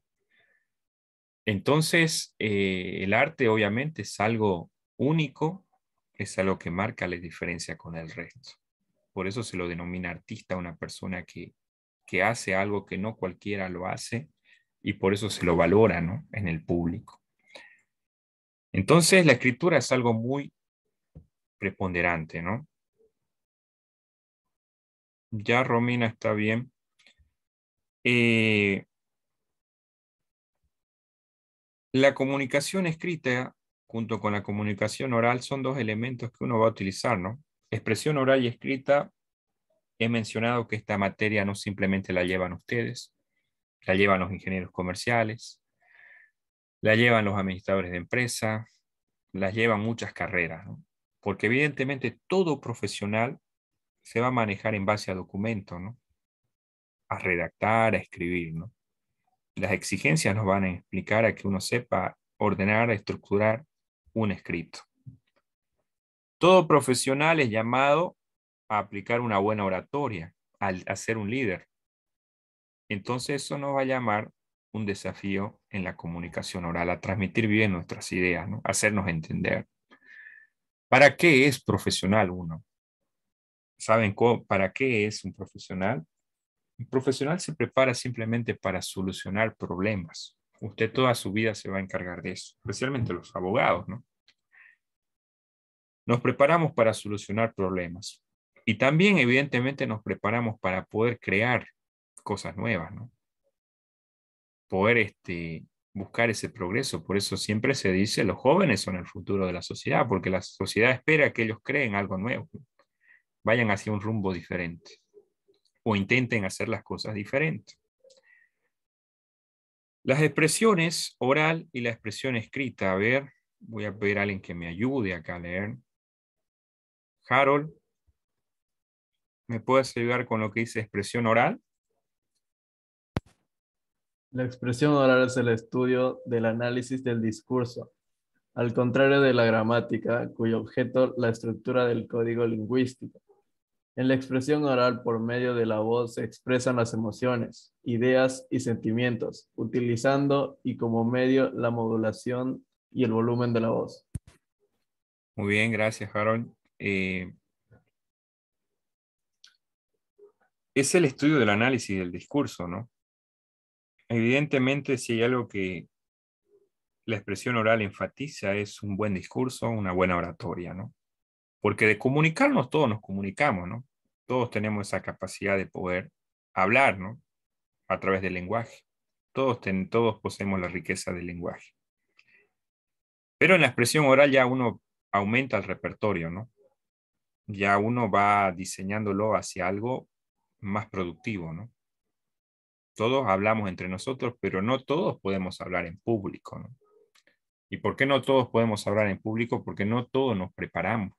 Entonces, eh, el arte obviamente es algo único, es algo que marca la diferencia con el resto. Por eso se lo denomina artista a una persona que que hace algo que no cualquiera lo hace y por eso se lo valora ¿no? en el público. Entonces la escritura es algo muy preponderante, ¿no? Ya Romina está bien. Eh, la comunicación escrita junto con la comunicación oral son dos elementos que uno va a utilizar, ¿no? Expresión oral y escrita he mencionado que esta materia no simplemente la llevan ustedes, la llevan los ingenieros comerciales, la llevan los administradores de empresa, las llevan muchas carreras, porque evidentemente todo profesional se va a manejar en base a documentos, a redactar, a escribir. Las exigencias nos van a explicar a que uno sepa ordenar, estructurar un escrito. Todo profesional es llamado a aplicar una buena oratoria, a ser un líder. Entonces eso nos va a llamar un desafío en la comunicación oral, a transmitir bien nuestras ideas, ¿no? hacernos entender. ¿Para qué es profesional uno? ¿Saben para qué es un profesional? Un profesional se prepara simplemente para solucionar problemas. Usted toda su vida se va a encargar de eso, especialmente los abogados, Nos preparamos para solucionar problemas. Y también, evidentemente, nos preparamos para poder crear cosas nuevas, ¿no? Poder este, buscar ese progreso. Por eso siempre se dice, los jóvenes son el futuro de la sociedad, porque la sociedad espera que ellos creen algo nuevo, vayan hacia un rumbo diferente o intenten hacer las cosas diferentes. Las expresiones oral y la expresión escrita. A ver, voy a pedir a alguien que me ayude acá a leer. Harold, ¿Me puedes ayudar con lo que dice expresión oral? La expresión oral es el estudio del análisis del discurso, al contrario de la gramática, cuyo objeto la estructura del código lingüístico. En la expresión oral, por medio de la voz, se expresan las emociones, ideas y sentimientos, utilizando y como medio la modulación y el volumen de la voz. Muy bien, gracias, Harold. Eh, es el estudio del análisis del discurso, ¿no? Evidentemente, si hay algo que la expresión oral enfatiza, es un buen discurso, una buena oratoria, ¿no? Porque de comunicarnos todos nos comunicamos, ¿no? Todos tenemos esa capacidad de poder hablar, ¿no? A través del lenguaje. Todos, todos poseemos la riqueza del lenguaje. Pero en la expresión oral ya uno aumenta el repertorio, ¿no? Ya uno va diseñándolo hacia algo más productivo, ¿no? Todos hablamos entre nosotros, pero no todos podemos hablar en público, ¿no? ¿Y por qué no todos podemos hablar en público? Porque no todos nos preparamos.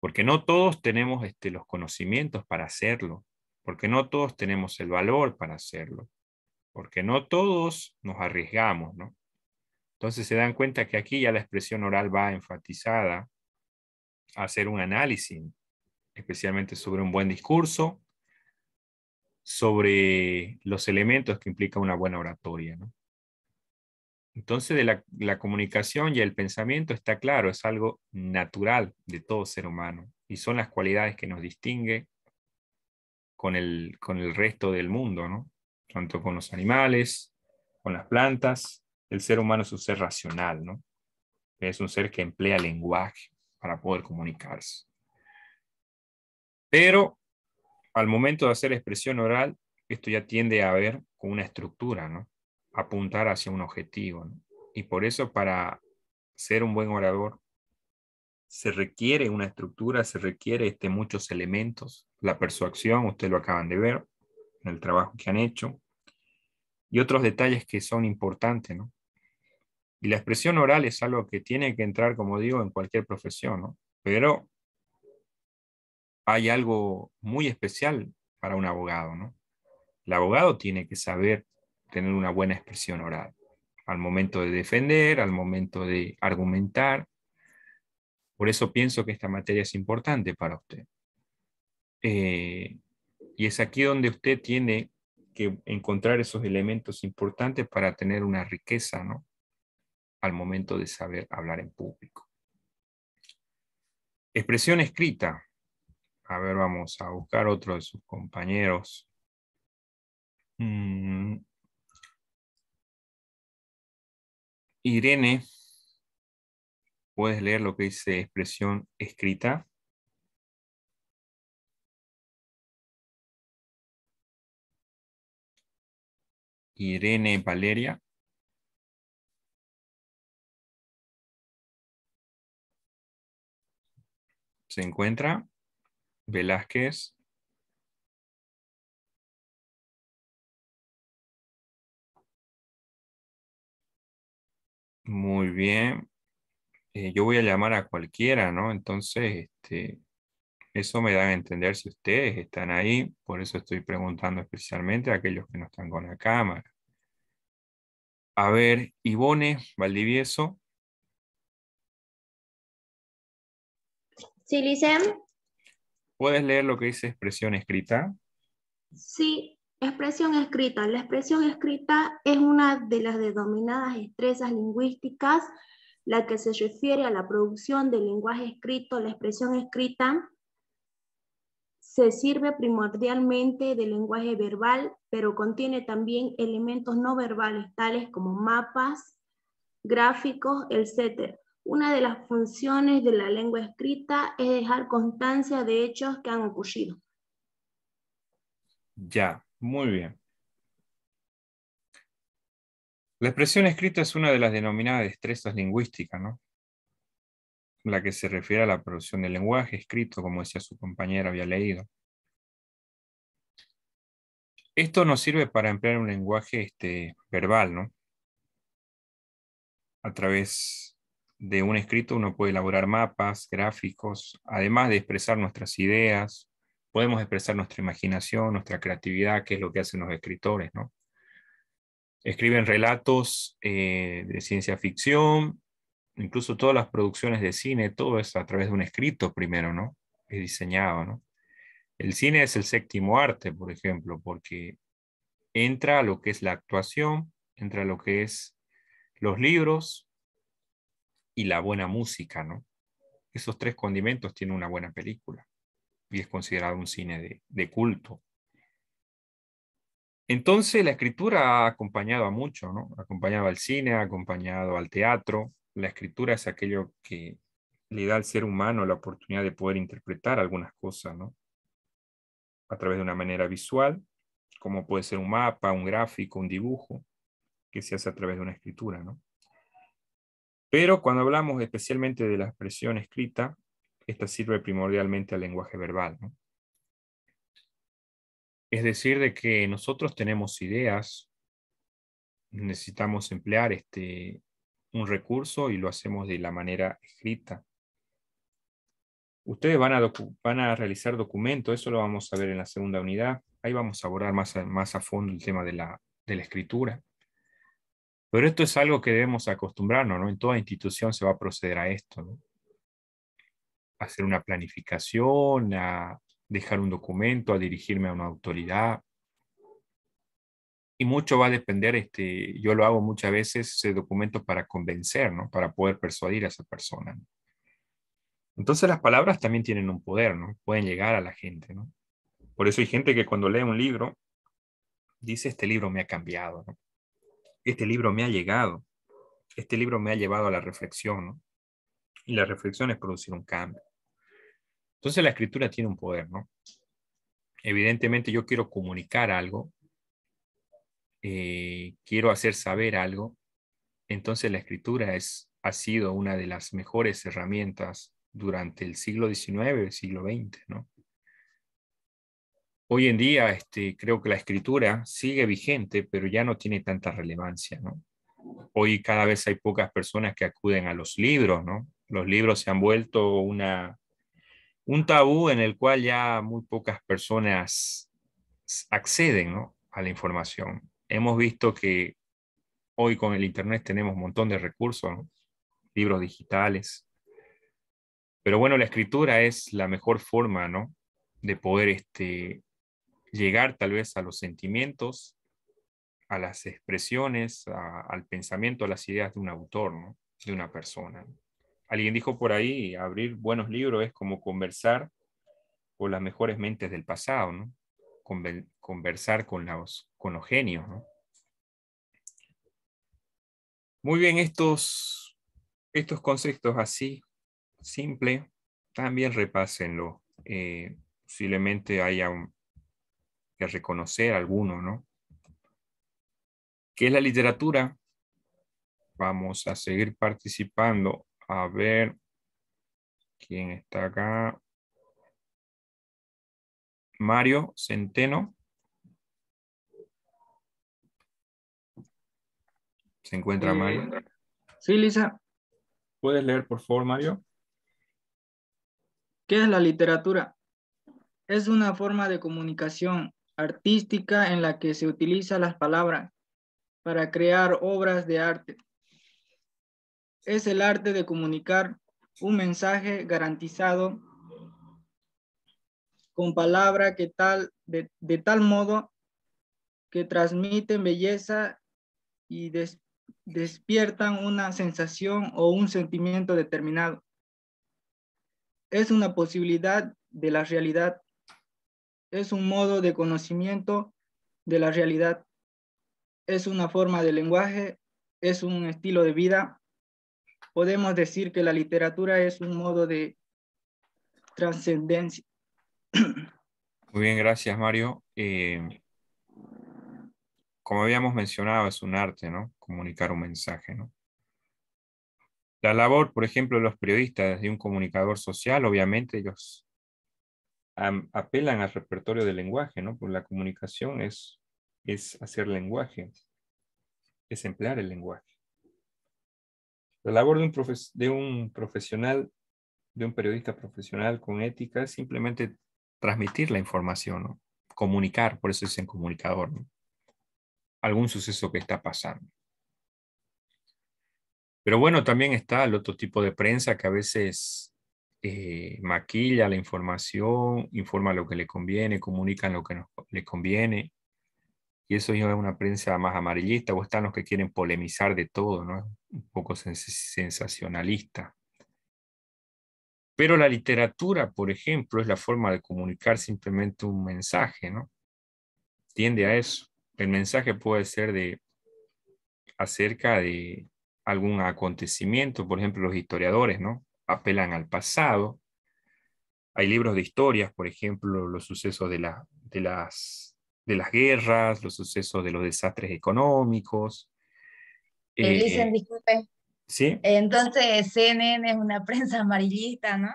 Porque no todos tenemos este, los conocimientos para hacerlo. Porque no todos tenemos el valor para hacerlo. Porque no todos nos arriesgamos, ¿no? Entonces se dan cuenta que aquí ya la expresión oral va enfatizada a hacer un análisis especialmente sobre un buen discurso, sobre los elementos que implica una buena oratoria. Entonces, de la, comunicación y el pensamiento está claro, es algo natural de todo ser humano y son las cualidades que nos distingue con el, con el resto del mundo, ¿no? tanto con los animales, con las plantas. El ser humano es un ser racional, ¿no? es un ser que emplea lenguaje para poder comunicarse. Pero al momento de hacer expresión oral, esto ya tiende a ver con una estructura, ¿no? Apuntar hacia un objetivo. Y por eso para ser un buen orador se requiere una estructura, se requiere este, muchos elementos. La persuasión, ustedes lo acaban de ver en el trabajo que han hecho. Y otros detalles que son importantes, ¿no? Y la expresión oral es algo que tiene que entrar, como digo, en cualquier profesión, ¿no? Pero hay algo muy especial para un abogado, ¿no? El abogado tiene que saber tener una buena expresión oral al momento de defender, al momento de argumentar. Por eso pienso que esta materia es importante para usted. Eh, y es aquí donde usted tiene que encontrar esos elementos importantes para tener una riqueza, ¿no? Al momento de saber hablar en público. Expresión escrita. A ver, vamos a buscar otro de sus compañeros. Mm. Irene, ¿puedes leer lo que dice expresión escrita? Irene Valeria. ¿Se encuentra? Velázquez. Muy bien. Eh, yo voy a llamar a cualquiera, ¿no? Entonces, este, eso me da a entender si ustedes están ahí. Por eso estoy preguntando especialmente a aquellos que no están con la cámara. A ver, Ivone Valdivieso. Sí, ¿Puedes leer lo que dice expresión escrita? Sí, expresión escrita. La expresión escrita es una de las denominadas estresas lingüísticas, la que se refiere a la producción del lenguaje escrito. La expresión escrita se sirve primordialmente del lenguaje verbal, pero contiene también elementos no verbales, tales como mapas, gráficos, etc. Una de las funciones de la lengua escrita es dejar constancia de hechos que han ocurrido. Ya, muy bien. La expresión escrita es una de las denominadas destrezas lingüísticas, ¿no? La que se refiere a la producción del lenguaje escrito, como decía su compañera, había leído. Esto nos sirve para emplear un lenguaje este, verbal, ¿no? A través de un escrito uno puede elaborar mapas, gráficos, además de expresar nuestras ideas, podemos expresar nuestra imaginación, nuestra creatividad, que es lo que hacen los escritores, ¿no? Escriben relatos eh, de ciencia ficción, incluso todas las producciones de cine, todo es a través de un escrito primero, ¿no? Es diseñado, ¿no? El cine es el séptimo arte, por ejemplo, porque entra lo que es la actuación, entra lo que es los libros, y la buena música, ¿no? Esos tres condimentos tienen una buena película y es considerado un cine de, culto. Entonces la escritura ha acompañado a mucho, ¿no? acompañado al cine, ha acompañado al teatro. La escritura es aquello que le da al ser humano la oportunidad de poder interpretar algunas cosas, ¿no? A través de una manera visual, como puede ser un mapa, un gráfico, un dibujo, que se hace a través de una escritura, ¿no? Pero cuando hablamos especialmente de la expresión escrita, esta sirve primordialmente al lenguaje verbal. Es decir, de que nosotros tenemos ideas, necesitamos emplear este, un recurso y lo hacemos de la manera escrita. Ustedes van a, realizar documentos, eso lo vamos a ver en la segunda unidad. Ahí vamos a abordar más a, fondo el tema de la escritura. Pero esto es algo que debemos acostumbrarnos, ¿no? En toda institución se va a proceder a esto, ¿no? hacer una planificación, a dejar un documento, a dirigirme a una autoridad. Y mucho va a depender, este, yo lo hago muchas veces, ese documento para convencer, ¿no? Para poder persuadir a esa persona. Entonces las palabras también tienen un poder, ¿no? Pueden llegar a la gente, ¿no? Por eso hay gente que cuando lee un libro dice, este libro me ha cambiado, ¿no? este libro me ha llegado, este libro me ha llevado a la reflexión, ¿no? Y la reflexión es producir un cambio. Entonces la escritura tiene un poder, ¿no? Evidentemente yo quiero comunicar algo, eh, quiero hacer saber algo, entonces la escritura es, ha sido una de las mejores herramientas durante el siglo XIX, el siglo XX, ¿no? Hoy en día este, creo que la escritura sigue vigente, pero ya no tiene tanta relevancia, Hoy cada vez hay pocas personas que acuden a los libros, Los libros se han vuelto una, un tabú en el cual ya muy pocas personas acceden a la información. Hemos visto que hoy con el Internet tenemos un montón de recursos, libros digitales. Pero bueno, la escritura es la mejor forma de poder este, llegar tal vez a los sentimientos, a las expresiones, al pensamiento, a las ideas de un autor, de una persona. Alguien dijo por ahí, abrir buenos libros es como conversar con las mejores mentes del pasado, conversar con los, con los genios. Muy bien, estos, estos conceptos así, simple, también repásenlo. Eh, posiblemente haya un, que reconocer alguno, ¿no? ¿Qué es la literatura? Vamos a seguir participando. A ver quién está acá. Mario Centeno. ¿Se encuentra eh, Mario? Sí, Lisa. ¿Puedes leer, por favor, Mario? ¿Qué es la literatura? Es una forma de comunicación artística en la que se utilizan las palabras para crear obras de arte. Es el arte de comunicar un mensaje garantizado con palabras que tal, de, tal modo que transmiten belleza y despiertan una sensación o un sentimiento determinado. Es una posibilidad de la realidad es un modo de conocimiento de la realidad, es una forma de lenguaje, es un estilo de vida. Podemos decir que la literatura es un modo de trascendencia. Muy bien, gracias Mario. Eh, como habíamos mencionado, es un arte, ¿no? Comunicar un mensaje, ¿no? La labor, por ejemplo, de los periodistas, de un comunicador social, obviamente ellos apelan al repertorio del lenguaje, ¿no? Porque la comunicación es, es hacer lenguaje, es emplear el lenguaje. La labor de un, de un profesional, de un periodista profesional con ética es simplemente transmitir la información, ¿no? comunicar, por eso es dicen comunicador, ¿no? algún suceso que está pasando. Pero bueno, también está el otro tipo de prensa que a veces eh, maquilla la información, informa lo que le conviene, comunica lo que nos, le conviene. Y eso es una prensa más amarillista, o están los que quieren polemizar de todo, ¿no? Un poco sensacionalista. Pero la literatura, por ejemplo, es la forma de comunicar simplemente un mensaje, ¿no? Tiende a eso. El mensaje puede ser de acerca de algún acontecimiento, por ejemplo, los historiadores, ¿no? apelan al pasado. Hay libros de historias, por ejemplo, los sucesos de, la, de, las, de las guerras, los sucesos de los desastres económicos. Eh, dicen, disculpe. Sí. Entonces, CNN es una prensa amarillista, ¿no?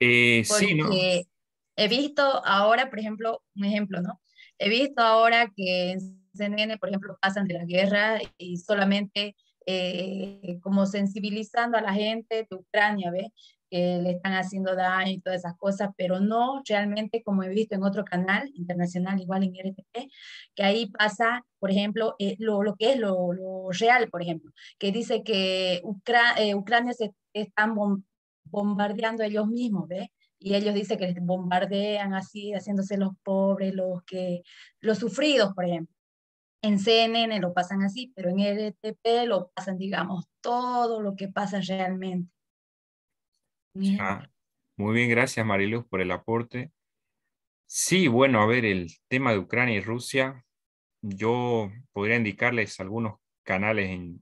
Eh, sí, ¿no? He visto ahora, por ejemplo, un ejemplo, ¿no? He visto ahora que en CNN, por ejemplo, pasan de la guerra y solamente eh, como sensibilizando a la gente de Ucrania, ¿ves? que le están haciendo daño y todas esas cosas, pero no realmente como he visto en otro canal internacional, igual en RTP, que ahí pasa, por ejemplo, eh, lo, lo, que es lo, lo, real, por ejemplo, que dice que eh, Ucrania se están bombardeando ellos mismos, ¿ves? Y ellos dicen que les bombardean así, haciéndose los pobres, los que los sufridos, por ejemplo. En CNN lo pasan así, pero en RTP e lo pasan, digamos, todo lo que pasa realmente. Ah, muy bien, gracias Mariluz por el aporte. Sí, bueno, a ver, el tema de Ucrania y Rusia, yo podría indicarles algunos canales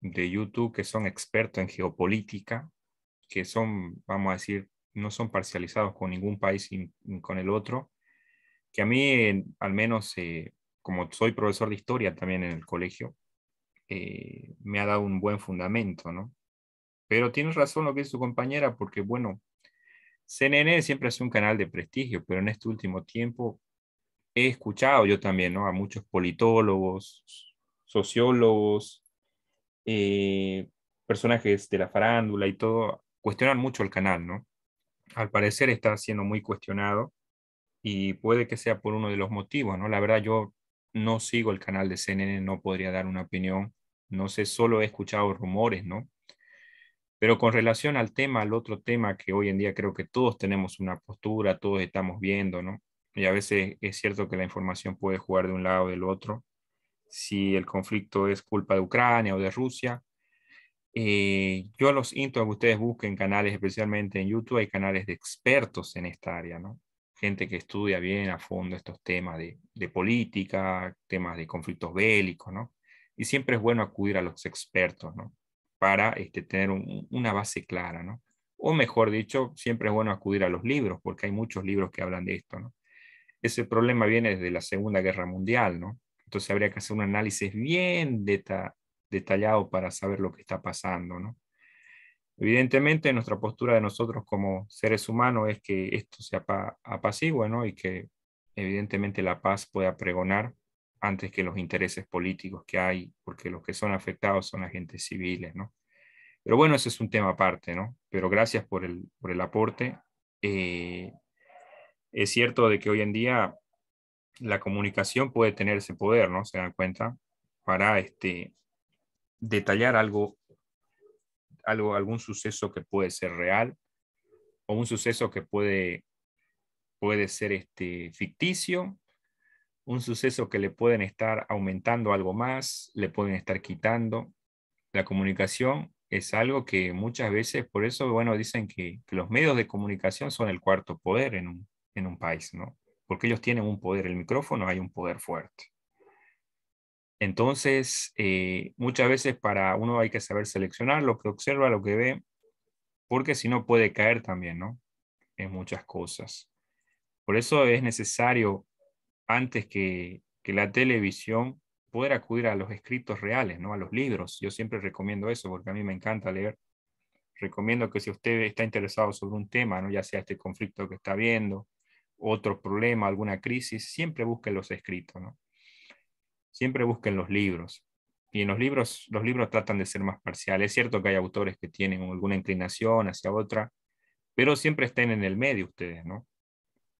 de YouTube que son expertos en geopolítica, que son, vamos a decir, no son parcializados con ningún país y, con el otro, que a mí al menos eh, como soy profesor de historia también en el colegio, eh, me ha dado un buen fundamento, ¿no? Pero tienes razón lo que dice su compañera, porque bueno, CNN siempre es un canal de prestigio, pero en este último tiempo he escuchado yo también, ¿no? A muchos politólogos, sociólogos, eh, personajes de la farándula y todo, cuestionan mucho el canal, ¿no? Al parecer está siendo muy cuestionado y puede que sea por uno de los motivos, ¿no? La verdad yo no sigo el canal de CNN, no podría dar una opinión. No sé, solo he escuchado rumores, ¿no? Pero con relación al tema, al otro tema que hoy en día creo que todos tenemos una postura, todos estamos viendo, ¿no? Y a veces es cierto que la información puede jugar de un lado o del otro. Si el conflicto es culpa de Ucrania o de Rusia, eh, yo los insto a que ustedes busquen canales, especialmente en YouTube, hay canales de expertos en esta área, ¿no? gente que estudia bien a fondo estos temas de, política, temas de conflictos bélicos, ¿no? Y siempre es bueno acudir a los expertos, ¿no? Para este, tener una base clara, ¿no? O mejor dicho, siempre es bueno acudir a los libros, porque hay muchos libros que hablan de esto, ¿no? Ese problema viene desde la Segunda Guerra Mundial, ¿no? Entonces habría que hacer un análisis bien detallado para saber lo que está pasando, ¿no? Evidentemente, nuestra postura de nosotros como seres humanos es que esto se apacigua ¿no? y que evidentemente la paz pueda pregonar antes que los intereses políticos que hay, porque los que son afectados son agentes civiles. ¿no? Pero bueno, ese es un tema aparte, ¿no? Pero gracias por el, por el aporte. Eh, es cierto de que hoy en día la comunicación puede tener ese poder, ¿no? Se dan cuenta, para este, detallar algo algo, algún suceso que puede ser real o un suceso que puede, puede ser este, ficticio, un suceso que le pueden estar aumentando algo más, le pueden estar quitando. La comunicación es algo que muchas veces, por eso, bueno, dicen que, los medios de comunicación son el cuarto poder en un, en un país, ¿no? Porque ellos tienen un poder, el micrófono hay un poder fuerte. Entonces, eh, muchas veces para uno hay que saber seleccionar lo que observa, lo que ve, porque si no puede caer también, ¿no? En muchas cosas. Por eso es necesario, antes que, que la televisión, poder acudir a los escritos reales, ¿no? A los libros. Yo siempre recomiendo eso porque a mí me encanta leer. Recomiendo que si usted está interesado sobre un tema, ¿no? Ya sea este conflicto que está viendo, otro problema, alguna crisis, siempre busque los escritos, ¿no? siempre busquen los libros. Y en los libros, los libros tratan de ser más parciales. Es cierto que hay autores que tienen alguna inclinación hacia otra, pero siempre estén en el medio ustedes, ¿no?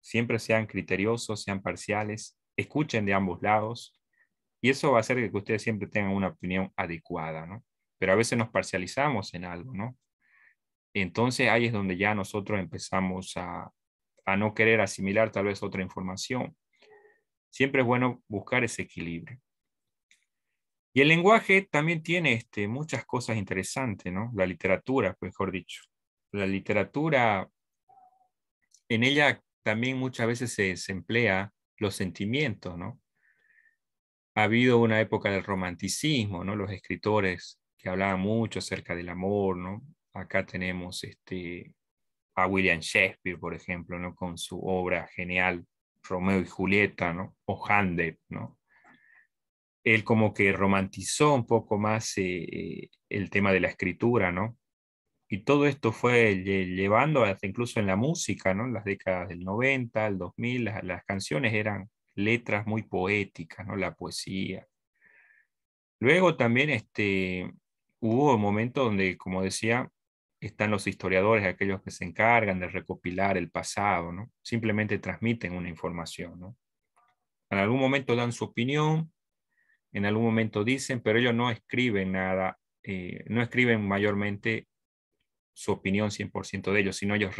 Siempre sean criteriosos, sean parciales, escuchen de ambos lados, y eso va a hacer que ustedes siempre tengan una opinión adecuada, ¿no? Pero a veces nos parcializamos en algo, ¿no? Entonces ahí es donde ya nosotros empezamos a, a no querer asimilar tal vez otra información. Siempre es bueno buscar ese equilibrio. Y el lenguaje también tiene este, muchas cosas interesantes, ¿no? La literatura, mejor dicho. La literatura, en ella también muchas veces se, se emplea los sentimientos, ¿no? Ha habido una época del romanticismo, ¿no? Los escritores que hablaban mucho acerca del amor, ¿no? Acá tenemos este, a William Shakespeare, por ejemplo, ¿no? Con su obra genial, Romeo y Julieta, ¿no? O Handel, ¿no? él como que romantizó un poco más eh, el tema de la escritura, ¿no? Y todo esto fue llevando hasta incluso en la música, ¿no? En las décadas del 90, el 2000, las, canciones eran letras muy poéticas, ¿no? La poesía. Luego también este, hubo un momento donde, como decía, están los historiadores, aquellos que se encargan de recopilar el pasado, ¿no? Simplemente transmiten una información, ¿no? En algún momento dan su opinión, en algún momento dicen, pero ellos no escriben nada, eh, no escriben mayormente su opinión 100% de ellos, sino ellos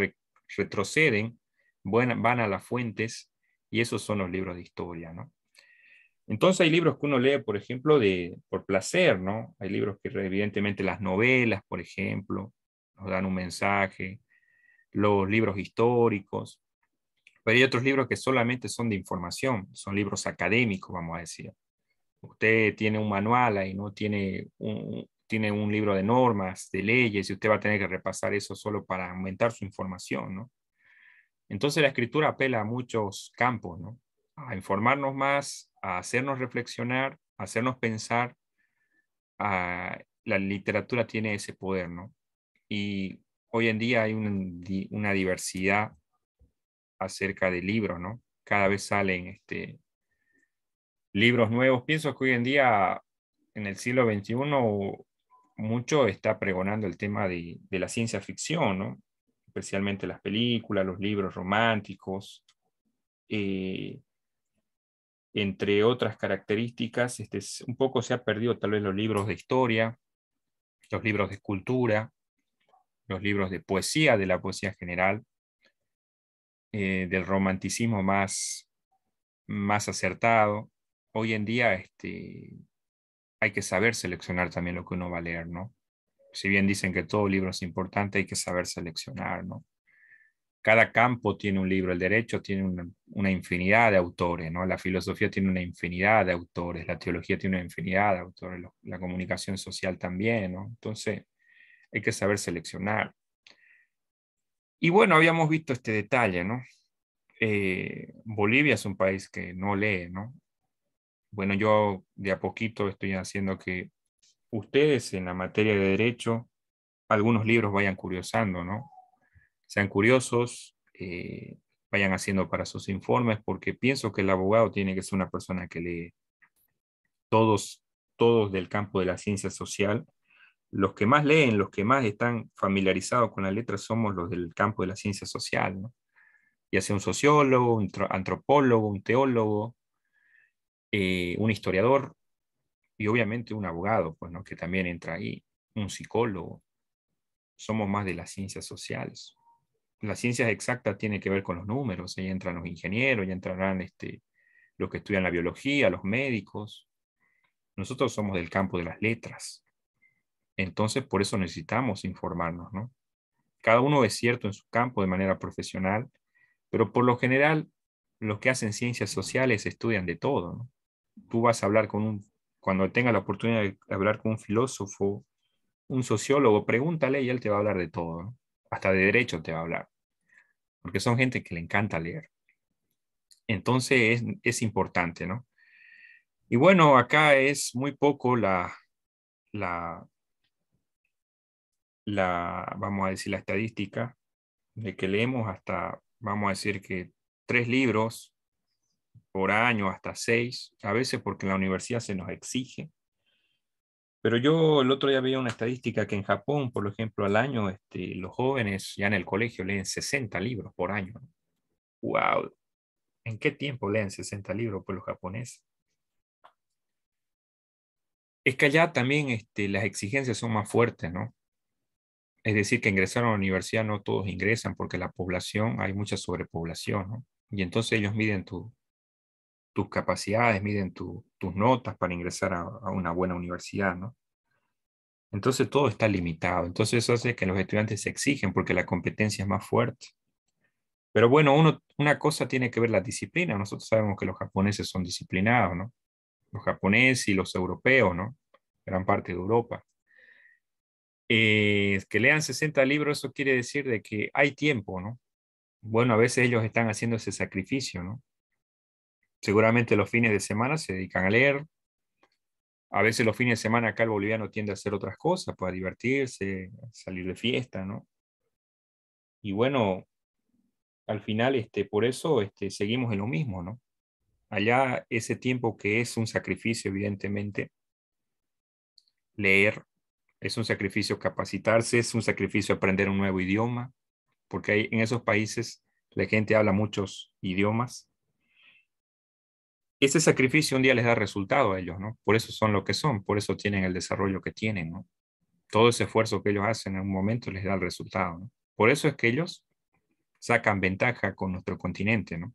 retroceden, van, van a las fuentes y esos son los libros de historia, Entonces hay libros que uno lee, por ejemplo, de, por placer, ¿no? Hay libros que evidentemente las novelas, por ejemplo, nos dan un mensaje, los libros históricos, pero hay otros libros que solamente son de información, son libros académicos, vamos a decir usted tiene un manual ahí, ¿no? Tiene un, tiene un libro de normas, de leyes, y usted va a tener que repasar eso solo para aumentar su información, ¿no? Entonces la escritura apela a muchos campos, ¿no? A informarnos más, a hacernos reflexionar, a hacernos pensar. Ah, la literatura tiene ese poder, ¿no? Y hoy en día hay una diversidad acerca del libro, ¿no? Cada vez salen este, libros nuevos. Pienso que hoy en día, en el siglo XXI, mucho está pregonando el tema de, la ciencia ficción, especialmente las películas, los libros románticos. Eh, entre otras características, este, un poco se ha perdido tal vez los libros de historia, los libros de escultura, los libros de poesía, de la poesía general, eh, del romanticismo más, más acertado hoy en día este, hay que saber seleccionar también lo que uno va a leer, ¿no? Si bien dicen que todo libro es importante, hay que saber seleccionar, ¿no? Cada campo tiene un libro, el derecho tiene una, infinidad de autores, ¿no? La filosofía tiene una infinidad de autores, la teología tiene una infinidad de autores, la comunicación social también, ¿no? Entonces, hay que saber seleccionar. Y bueno, habíamos visto este detalle, ¿no? Eh, Bolivia es un país que no lee, ¿no? bueno, yo de a poquito estoy haciendo que ustedes en la materia de derecho, algunos libros vayan curiosando, ¿no? Sean curiosos, eh, vayan haciendo para sus informes, porque pienso que el abogado tiene que ser una persona que lee todos, todos del campo de la ciencia social. Los que más leen, los que más están familiarizados con la letra somos los del campo de la ciencia social, ¿no? ya sea un sociólogo, un antropólogo, un teólogo, eh, un historiador y obviamente un abogado, pues, que también entra ahí, un psicólogo. Somos más de las ciencias sociales. Las ciencias exactas tienen que ver con los números, ahí entran los ingenieros, ya entrarán este, los que estudian la biología, los médicos. Nosotros somos del campo de las letras. Entonces, por eso necesitamos informarnos, ¿no? Cada uno es cierto en su campo de manera profesional, pero por lo general, los que hacen ciencias sociales estudian de todo, ¿no? tú vas a hablar con un, cuando tenga la oportunidad de hablar con un filósofo, un sociólogo, pregúntale y él te va a hablar de todo, hasta de derecho te va a hablar, porque son gente que le encanta leer. Entonces es, es importante, ¿no? Y bueno, acá es muy poco la, la, la, vamos a decir, la estadística de que leemos hasta, vamos a decir que tres libros por año, hasta seis, a veces porque la universidad se nos exige. Pero yo el otro día veía una estadística que en Japón, por ejemplo, al año este, los jóvenes ya en el colegio leen 60 libros por año. ¡Wow! ¿En qué tiempo leen 60 libros por pues, los japoneses? Es que allá también este, las exigencias son más fuertes, ¿no? Es decir, que ingresaron a la universidad no todos ingresan porque la población, hay mucha sobrepoblación, ¿no? Y entonces ellos miden tu, tus capacidades, miden tus notas para ingresar a, una buena universidad, ¿no? Entonces todo está limitado, entonces eso hace que los estudiantes se exigen porque la competencia es más fuerte. Pero bueno, una cosa tiene que ver la disciplina, nosotros sabemos que los japoneses son disciplinados, ¿no? Los japoneses y los europeos, ¿no? Gran parte de Europa. Eh, que lean 60 libros, eso quiere decir de que hay tiempo, ¿no? Bueno, a veces ellos están haciendo ese sacrificio, ¿no? Seguramente los fines de semana se dedican a leer. A veces los fines de semana acá el boliviano tiende a hacer otras cosas, para pues, divertirse, salir de fiesta, ¿no? Y bueno, al final, este, por eso este, seguimos en lo mismo, ¿no? Allá ese tiempo que es un sacrificio, evidentemente, leer, es un sacrificio capacitarse, es un sacrificio aprender un nuevo idioma, porque hay, en esos países la gente habla muchos idiomas ese sacrificio un día les da resultado a ellos, ¿no? Por eso son lo que son, por eso tienen el desarrollo que tienen, ¿no? Todo ese esfuerzo que ellos hacen en un momento les da el resultado, ¿no? Por eso es que ellos sacan ventaja con nuestro continente, ¿no?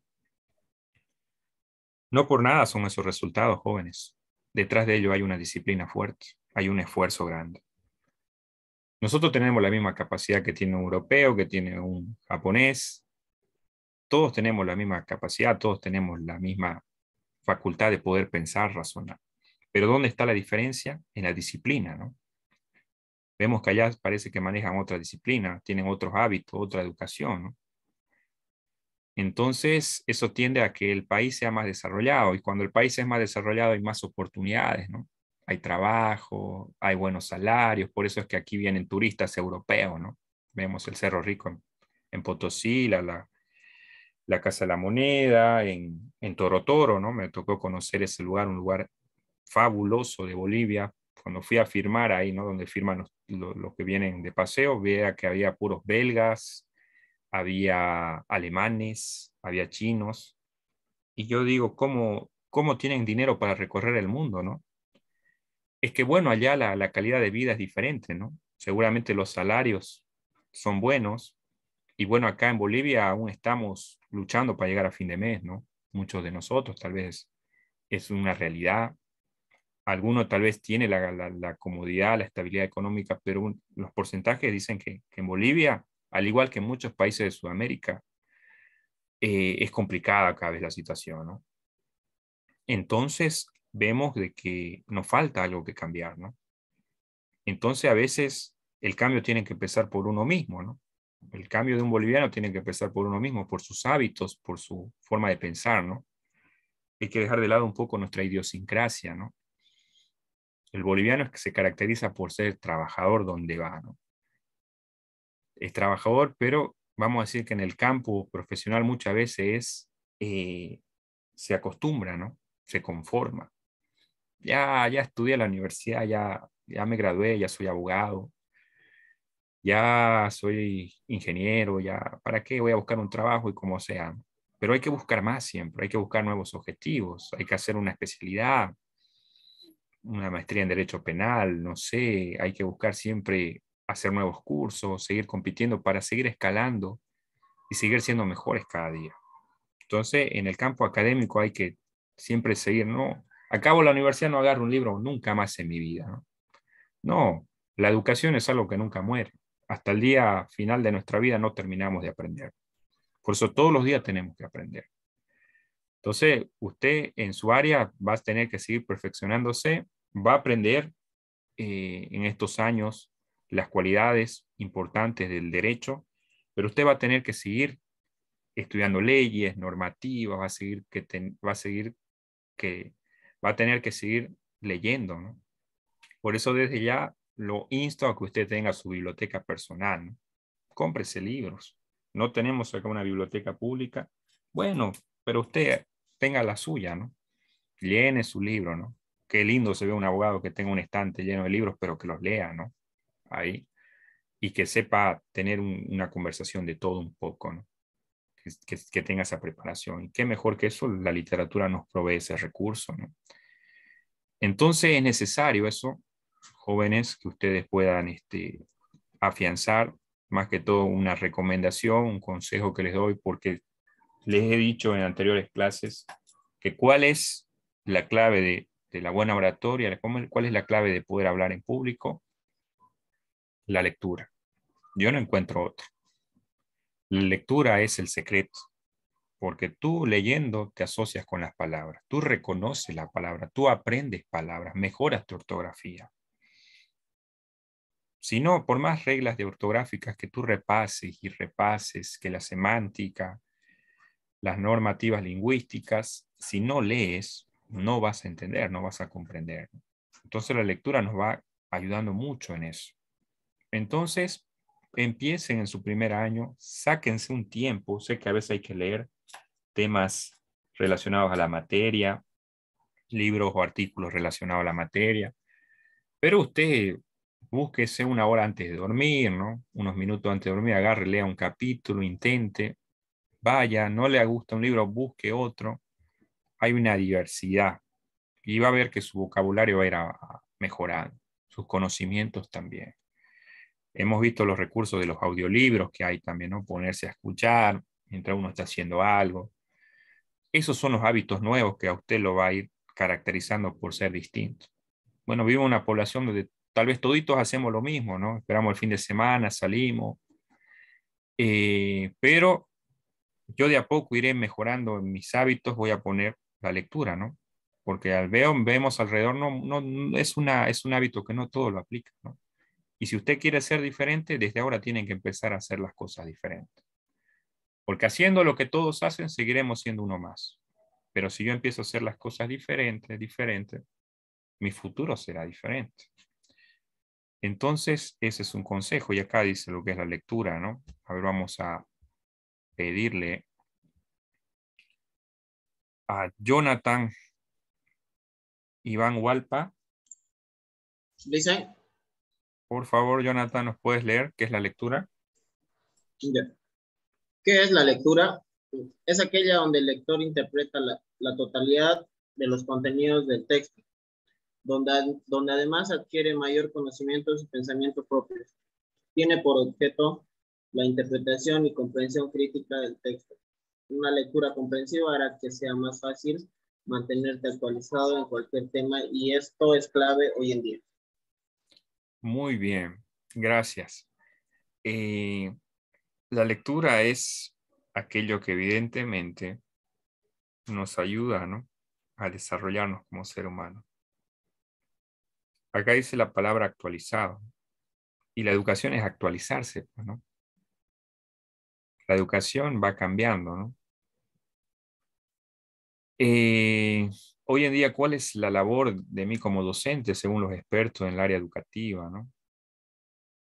No por nada son esos resultados, jóvenes. Detrás de ello hay una disciplina fuerte, hay un esfuerzo grande. Nosotros tenemos la misma capacidad que tiene un europeo, que tiene un japonés. Todos tenemos la misma capacidad, todos tenemos la misma facultad de poder pensar, razonar. Pero ¿dónde está la diferencia? En la disciplina, ¿no? Vemos que allá parece que manejan otra disciplina, tienen otros hábitos, otra educación, ¿no? Entonces, eso tiende a que el país sea más desarrollado y cuando el país es más desarrollado hay más oportunidades, ¿no? Hay trabajo, hay buenos salarios, por eso es que aquí vienen turistas europeos, ¿no? Vemos el Cerro Rico en, Potosí, la, la Casa de la Moneda, en, Toro Toro, ¿no? Me tocó conocer ese lugar, un lugar fabuloso de Bolivia. Cuando fui a firmar ahí, ¿no? Donde firman los, que vienen de paseo, veía que había puros belgas, había alemanes, había chinos. Y yo digo, ¿cómo, tienen dinero para recorrer el mundo, no? Es que, bueno, allá la, la calidad de vida es diferente, ¿no? Seguramente los salarios son buenos. Y bueno, acá en Bolivia aún estamos luchando para llegar a fin de mes, ¿no? Muchos de nosotros tal vez es una realidad. Alguno tal vez tiene la, comodidad, la estabilidad económica, pero los porcentajes dicen que, en Bolivia, al igual que en muchos países de Sudamérica, eh, es complicada cada vez la situación, ¿no? Entonces vemos de que nos falta algo que cambiar, ¿no? Entonces a veces el cambio tiene que empezar por uno mismo, ¿no? el cambio de un boliviano tiene que empezar por uno mismo, por sus hábitos, por su forma de pensar, ¿no? Hay que dejar de lado un poco nuestra idiosincrasia, ¿no? El boliviano es que se caracteriza por ser trabajador donde va, ¿no? Es trabajador, pero vamos a decir que en el campo profesional muchas veces eh, se acostumbra, ¿no? Se conforma. Ya, ya estudié en la universidad, ya, ya me gradué, ya soy abogado, ya soy ingeniero, ya, ¿para qué voy a buscar un trabajo y cómo sea? Pero hay que buscar más siempre, hay que buscar nuevos objetivos, hay que hacer una especialidad, una maestría en derecho penal, no sé, hay que buscar siempre hacer nuevos cursos, seguir compitiendo para seguir escalando y seguir siendo mejores cada día. Entonces, en el campo académico hay que siempre seguir, no, acabo la universidad, no agarro un libro nunca más en mi vida, No, la educación es algo que nunca muere hasta el día final de nuestra vida no terminamos de aprender. Por eso todos los días tenemos que aprender. Entonces, usted en su área va a tener que seguir perfeccionándose, va a aprender eh, en estos años las cualidades importantes del derecho, pero usted va a tener que seguir estudiando leyes, normativas, va a seguir que va a seguir que va a tener que seguir leyendo, Por eso desde ya lo insto a que usted tenga su biblioteca personal. ¿no? Cómprese libros. No tenemos acá una biblioteca pública. Bueno, pero usted tenga la suya, ¿no? Llene su libro, ¿no? Qué lindo se ve un abogado que tenga un estante lleno de libros, pero que los lea, ¿no? Ahí. Y que sepa tener una conversación de todo un poco, ¿no? Que, tenga esa preparación. Y qué mejor que eso, la literatura nos provee ese recurso, ¿no? Entonces es necesario eso, jóvenes que ustedes puedan este, afianzar. Más que todo una recomendación, un consejo que les doy, porque les he dicho en anteriores clases que cuál es la clave de, de la buena oratoria, cuál es la clave de poder hablar en público, la lectura. Yo no encuentro otra. La lectura es el secreto, porque tú leyendo te asocias con las palabras, tú reconoces la palabra, tú aprendes palabras, mejoras tu ortografía. Si no, por más reglas de ortográficas que tú repases y repases, que la semántica, las normativas lingüísticas, si no lees, no vas a entender, no vas a comprender. Entonces la lectura nos va ayudando mucho en eso. Entonces, empiecen en su primer año, sáquense un tiempo, sé que a veces hay que leer temas relacionados a la materia, libros o artículos relacionados a la materia, pero usted búsquese una hora antes de dormir, ¿no? unos minutos antes de dormir, agarre, lea un capítulo, intente, vaya, no le gusta un libro, busque otro. Hay una diversidad y va a ver que su vocabulario va a ir mejorando, sus conocimientos también. Hemos visto los recursos de los audiolibros que hay también, ¿no? ponerse a escuchar mientras uno está haciendo algo. Esos son los hábitos nuevos que a usted lo va a ir caracterizando por ser distinto. Bueno, en una población donde tal vez toditos hacemos lo mismo, ¿no? Esperamos el fin de semana, salimos. Eh, pero yo de a poco iré mejorando en mis hábitos, voy a poner la lectura, ¿no? Porque al veo, vemos alrededor, no, no, es, una, es un hábito que no todo lo aplica, ¿no? Y si usted quiere ser diferente, desde ahora tienen que empezar a hacer las cosas diferentes. Porque haciendo lo que todos hacen, seguiremos siendo uno más. Pero si yo empiezo a hacer las cosas diferentes, diferentes, mi futuro será diferente. Entonces, ese es un consejo y acá dice lo que es la lectura, ¿no? A ver, vamos a pedirle a Jonathan Iván Hualpa. ¿Dice? Por favor, Jonathan, ¿nos puedes leer qué es la lectura? ¿Qué es la lectura? Es aquella donde el lector interpreta la totalidad de los contenidos del texto donde, además adquiere mayor conocimiento y pensamiento propio. Tiene por objeto la interpretación y comprensión crítica del texto. Una lectura comprensiva hará que sea más fácil mantenerte actualizado en cualquier tema y esto es clave hoy en día. Muy bien, gracias. Eh, la lectura es aquello que evidentemente nos ayuda a desarrollarnos como ser humano. Acá dice la palabra actualizado. Y la educación es actualizarse, pues, ¿no? La educación va cambiando, ¿no? Eh, hoy en día, ¿cuál es la labor de mí como docente, según los expertos en el área educativa, ¿no?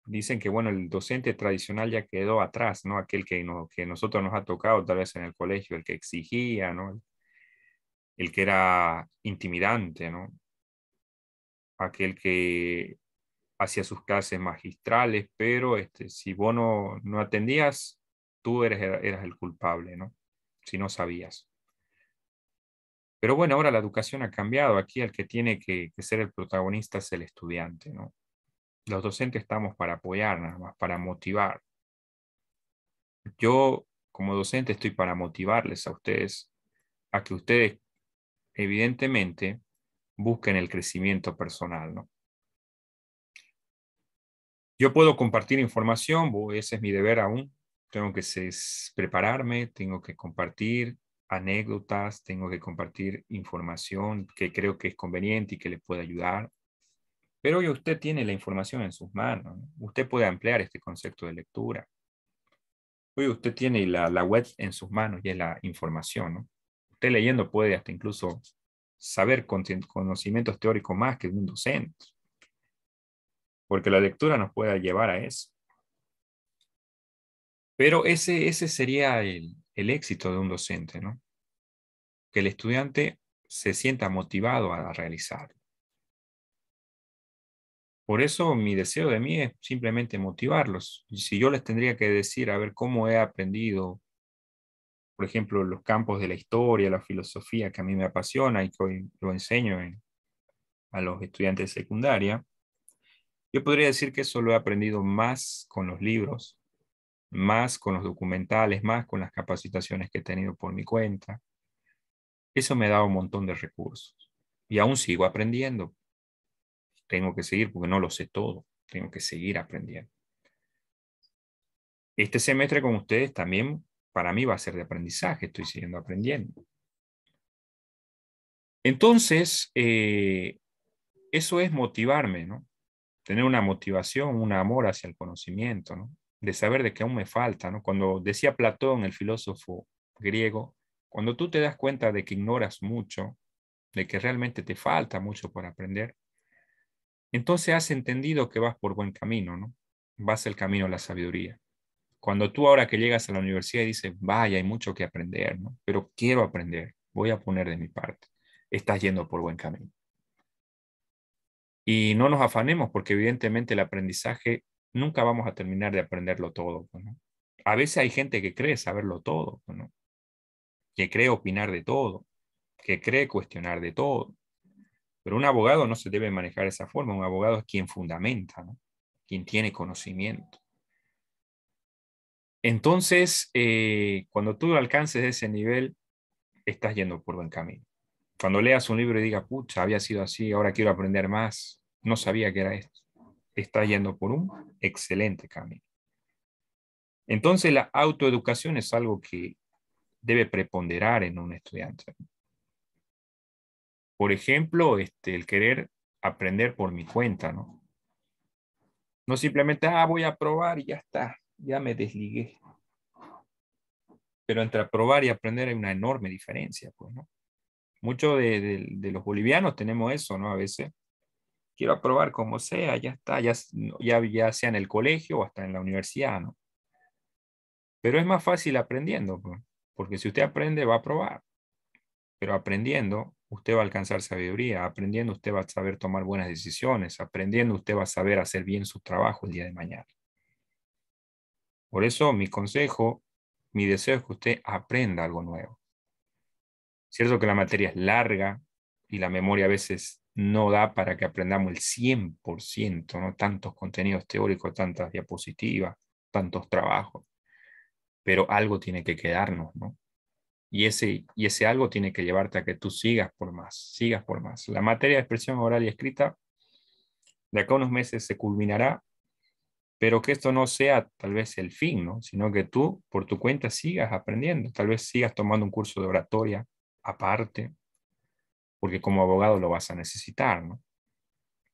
Dicen que, bueno, el docente tradicional ya quedó atrás, ¿no? Aquel que, que nosotros nos ha tocado tal vez en el colegio, el que exigía, ¿no? El que era intimidante, ¿no? aquel que hacía sus clases magistrales, pero este, si vos no, atendías, tú eres, eras el culpable, ¿no? Si no sabías. Pero bueno, ahora la educación ha cambiado. Aquí el que tiene que, ser el protagonista es el estudiante, ¿no? Los docentes estamos para apoyar nada más, para motivar. Yo, como docente, estoy para motivarles a ustedes a que ustedes, evidentemente, busquen el crecimiento personal. ¿no? Yo puedo compartir información, ese es mi deber aún. Tengo que prepararme, tengo que compartir anécdotas, tengo que compartir información que creo que es conveniente y que le puede ayudar. Pero hoy usted tiene la información en sus manos. Usted puede ampliar este concepto de lectura. Hoy usted tiene la, la web en sus manos y es la información. ¿no? Usted leyendo puede hasta incluso saber conocimientos teóricos más que un docente, porque la lectura nos puede llevar a eso. Pero ese, sería el, éxito de un docente, ¿no? Que el estudiante se sienta motivado a realizarlo. Por eso mi deseo de mí es simplemente motivarlos. si yo les tendría que decir, a ver, cómo he aprendido, por ejemplo, los campos de la historia, la filosofía, que a mí me apasiona y que hoy lo enseño a los estudiantes de secundaria, yo podría decir que eso lo he aprendido más con los libros, más con los documentales, más con las capacitaciones que he tenido por mi cuenta. Eso me ha dado un montón de recursos. Y aún sigo aprendiendo. Tengo que seguir porque no lo sé todo. Tengo que seguir aprendiendo. Este semestre con ustedes también para mí va a ser de aprendizaje, estoy siguiendo aprendiendo. Entonces, eh, eso es motivarme, ¿no? Tener una motivación, un amor hacia el conocimiento, ¿no? De saber de qué aún me falta, ¿no? Cuando decía Platón, el filósofo griego, cuando tú te das cuenta de que ignoras mucho, de que realmente te falta mucho por aprender, entonces has entendido que vas por buen camino, ¿no? Vas el camino a la sabiduría. Cuando tú ahora que llegas a la universidad y dices, vaya, hay mucho que aprender, pero quiero aprender, voy a poner de mi parte, estás yendo por buen camino. Y no nos afanemos porque evidentemente el aprendizaje nunca vamos a terminar de aprenderlo todo. A veces hay gente que cree saberlo todo, que cree opinar de todo, que cree cuestionar de todo. Pero un abogado no se debe manejar de esa forma. Un abogado es quien fundamenta, quien tiene conocimiento. Entonces, eh, cuando tú alcances ese nivel, estás yendo por buen camino. Cuando leas un libro y digas, pucha, había sido así, ahora quiero aprender más, no sabía que era esto, estás yendo por un excelente camino. Entonces, la autoeducación es algo que debe preponderar en un estudiante. Por ejemplo, este, el querer aprender por mi cuenta, ¿no? No simplemente, ah, voy a probar y ya está ya me desligué. Pero entre aprobar y aprender hay una enorme diferencia, pues, Muchos de, los bolivianos tenemos eso, ¿no? A veces. Quiero aprobar como sea, ya está, ya, ya, sea en el colegio o hasta en la universidad, ¿no? Pero es más fácil aprendiendo, pues, porque si usted aprende va a aprobar. Pero aprendiendo, usted va a alcanzar sabiduría, aprendiendo usted va a saber tomar buenas decisiones, aprendiendo usted va a saber hacer bien su trabajo el día de mañana. Por eso mi consejo, mi deseo es que usted aprenda algo nuevo. Cierto que la materia es larga y la memoria a veces no da para que aprendamos el 100%, ¿no? tantos contenidos teóricos, tantas diapositivas, tantos trabajos, pero algo tiene que quedarnos, ¿no? Y ese, y ese algo tiene que llevarte a que tú sigas por más, sigas por más. La materia de expresión oral y escrita de acá a unos meses se culminará pero que esto no sea tal vez el fin, sino que tú por tu cuenta sigas aprendiendo, tal vez sigas tomando un curso de oratoria aparte, porque como abogado lo vas a necesitar.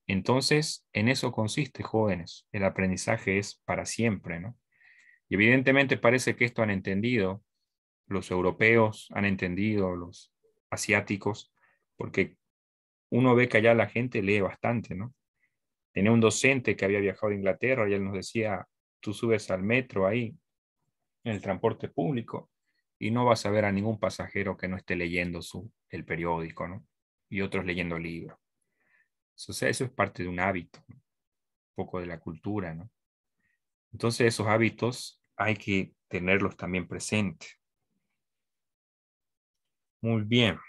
Entonces, en eso consiste, jóvenes, el aprendizaje es para siempre. ¿no? Y evidentemente parece que esto han entendido los europeos, han entendido los asiáticos, porque uno ve que allá la gente lee bastante, ¿no? Tenía un docente que había viajado a Inglaterra y él nos decía, tú subes al metro ahí, en el transporte público, y no vas a ver a ningún pasajero que no esté leyendo el periódico, ¿no? Y otros leyendo libros. O sea, eso es parte de un hábito, un poco de la cultura, ¿no? Entonces esos hábitos hay que tenerlos también presentes. Muy bien.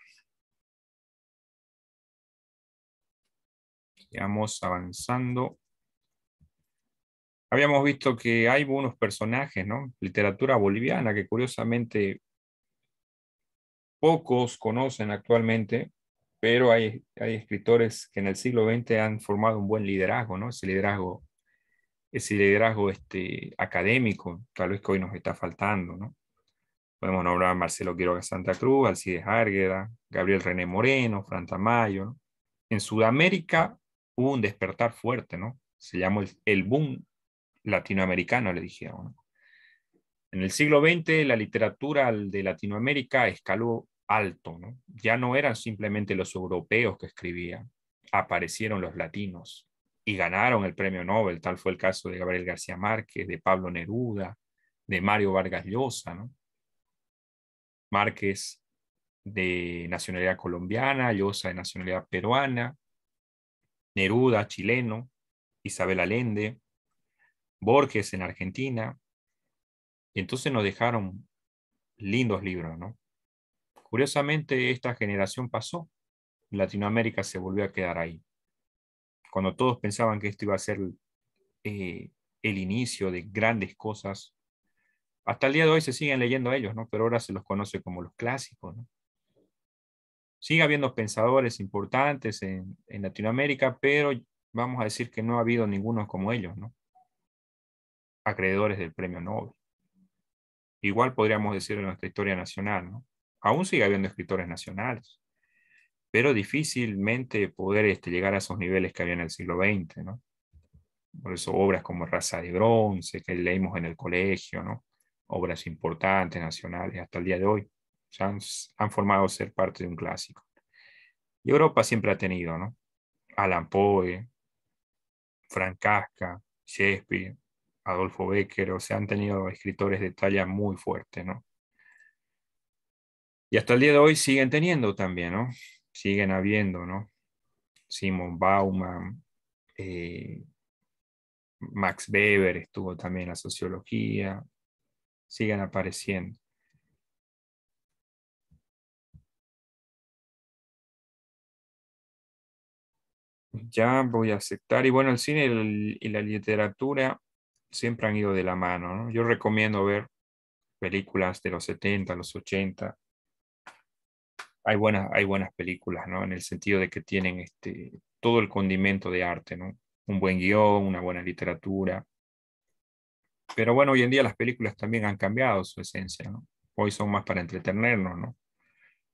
vamos avanzando. Habíamos visto que hay unos personajes, ¿no? Literatura boliviana, que curiosamente pocos conocen actualmente, pero hay, hay escritores que en el siglo XX han formado un buen liderazgo, ¿no? Ese liderazgo, ese liderazgo este, académico, tal vez que hoy nos está faltando, ¿no? Podemos nombrar a Marcelo Quiroga Santa Cruz, Alcides Árgueda, Gabriel René Moreno, Franta Mayo. En Sudamérica hubo un despertar fuerte, ¿no? Se llamó el, boom latinoamericano, le dijeron. En el siglo XX la literatura de Latinoamérica escaló alto, ¿no? Ya no eran simplemente los europeos que escribían, aparecieron los latinos y ganaron el premio Nobel, tal fue el caso de Gabriel García Márquez, de Pablo Neruda, de Mario Vargas Llosa, ¿no? Márquez de nacionalidad colombiana, Llosa de nacionalidad peruana, Neruda, chileno, Isabel Allende, Borges en Argentina. Y entonces nos dejaron lindos libros, ¿no? Curiosamente, esta generación pasó. Latinoamérica se volvió a quedar ahí. Cuando todos pensaban que esto iba a ser eh, el inicio de grandes cosas, hasta el día de hoy se siguen leyendo ellos, ¿no? Pero ahora se los conoce como los clásicos, ¿no? Sigue habiendo pensadores importantes en, Latinoamérica, pero vamos a decir que no ha habido ninguno como ellos, ¿no? Acreedores del premio Nobel. Igual podríamos decir en nuestra historia nacional, ¿no? Aún sigue habiendo escritores nacionales, pero difícilmente poder este, llegar a esos niveles que había en el siglo XX, ¿no? Por eso obras como Raza de Bronce, que leímos en el colegio, ¿no? Obras importantes, nacionales, hasta el día de hoy han, formado ser parte de un clásico. Y Europa siempre ha tenido, ¿no? Alan Poe, Frank Casca, Shakespeare, Adolfo Becker, o sea, han tenido escritores de talla muy fuerte, ¿no? Y hasta el día de hoy siguen teniendo también, ¿no? Siguen habiendo, ¿no? Simon Bauman, eh, Max Weber estuvo también en la sociología, siguen apareciendo. ya voy a aceptar. Y bueno, el cine y la literatura siempre han ido de la mano. Yo recomiendo ver películas de los 70, los 80. Hay buenas, hay buenas películas, ¿no? En el sentido de que tienen este, todo el condimento de arte, ¿no? Un buen guión, una buena literatura. Pero bueno, hoy en día las películas también han cambiado su esencia, Hoy son más para entretenernos, ¿no?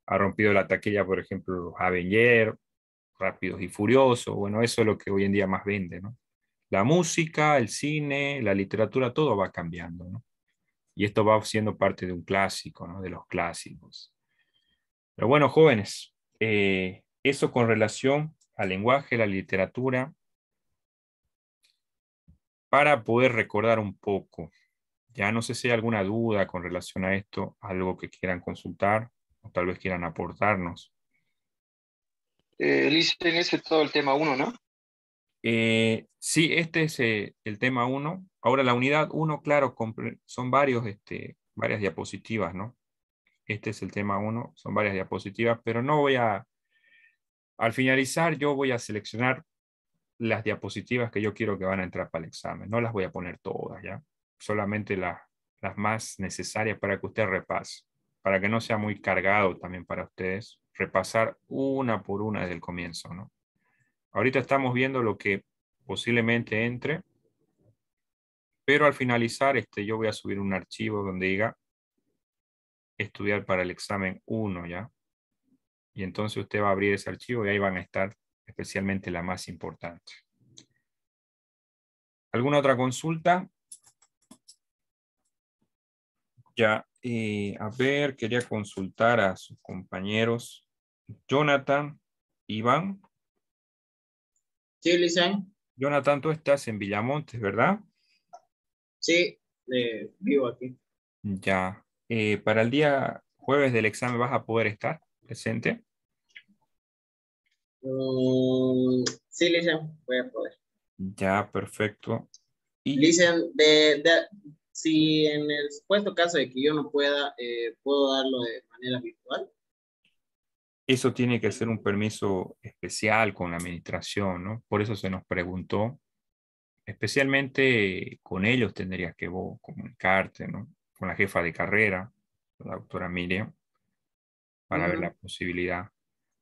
Ha rompido la taquilla, por ejemplo, Avenger. Rápidos y Furiosos, bueno, eso es lo que hoy en día más vende, ¿no? La música, el cine, la literatura, todo va cambiando, ¿no? Y esto va siendo parte de un clásico, ¿no? De los clásicos. Pero bueno, jóvenes, eh, eso con relación al lenguaje, la literatura, para poder recordar un poco. Ya no sé si hay alguna duda con relación a esto, algo que quieran consultar o tal vez quieran aportarnos. Eh, Listen es todo el tema 1, ¿no? Eh, sí, este es eh, el tema 1. Ahora, la unidad 1, claro, son varios, este, varias diapositivas, ¿no? Este es el tema 1, son varias diapositivas, pero no voy a... Al finalizar, yo voy a seleccionar las diapositivas que yo quiero que van a entrar para el examen. No las voy a poner todas, ¿ya? Solamente las, las más necesarias para que usted repase para que no sea muy cargado también para ustedes, repasar una por una desde el comienzo. ¿no? Ahorita estamos viendo lo que posiblemente entre, pero al finalizar este, yo voy a subir un archivo donde diga estudiar para el examen 1, ¿ya? Y entonces usted va a abrir ese archivo y ahí van a estar especialmente la más importante. ¿Alguna otra consulta? Ya, eh, a ver, quería consultar a sus compañeros. Jonathan, Iván. Sí, Lisán. Jonathan, tú estás en Villamontes, ¿verdad? Sí, eh, vivo aquí. Ya. Eh, ¿Para el día jueves del examen vas a poder estar presente? Mm, sí, Lisán, voy a poder. Ya, perfecto. Y... de si en el supuesto caso de que yo no pueda, eh, puedo darlo de manera virtual. Eso tiene que ser un permiso especial con la administración, ¿no? Por eso se nos preguntó, especialmente con ellos tendrías que vos comunicarte, ¿no? Con la jefa de carrera, la doctora Miriam, para ver la posibilidad.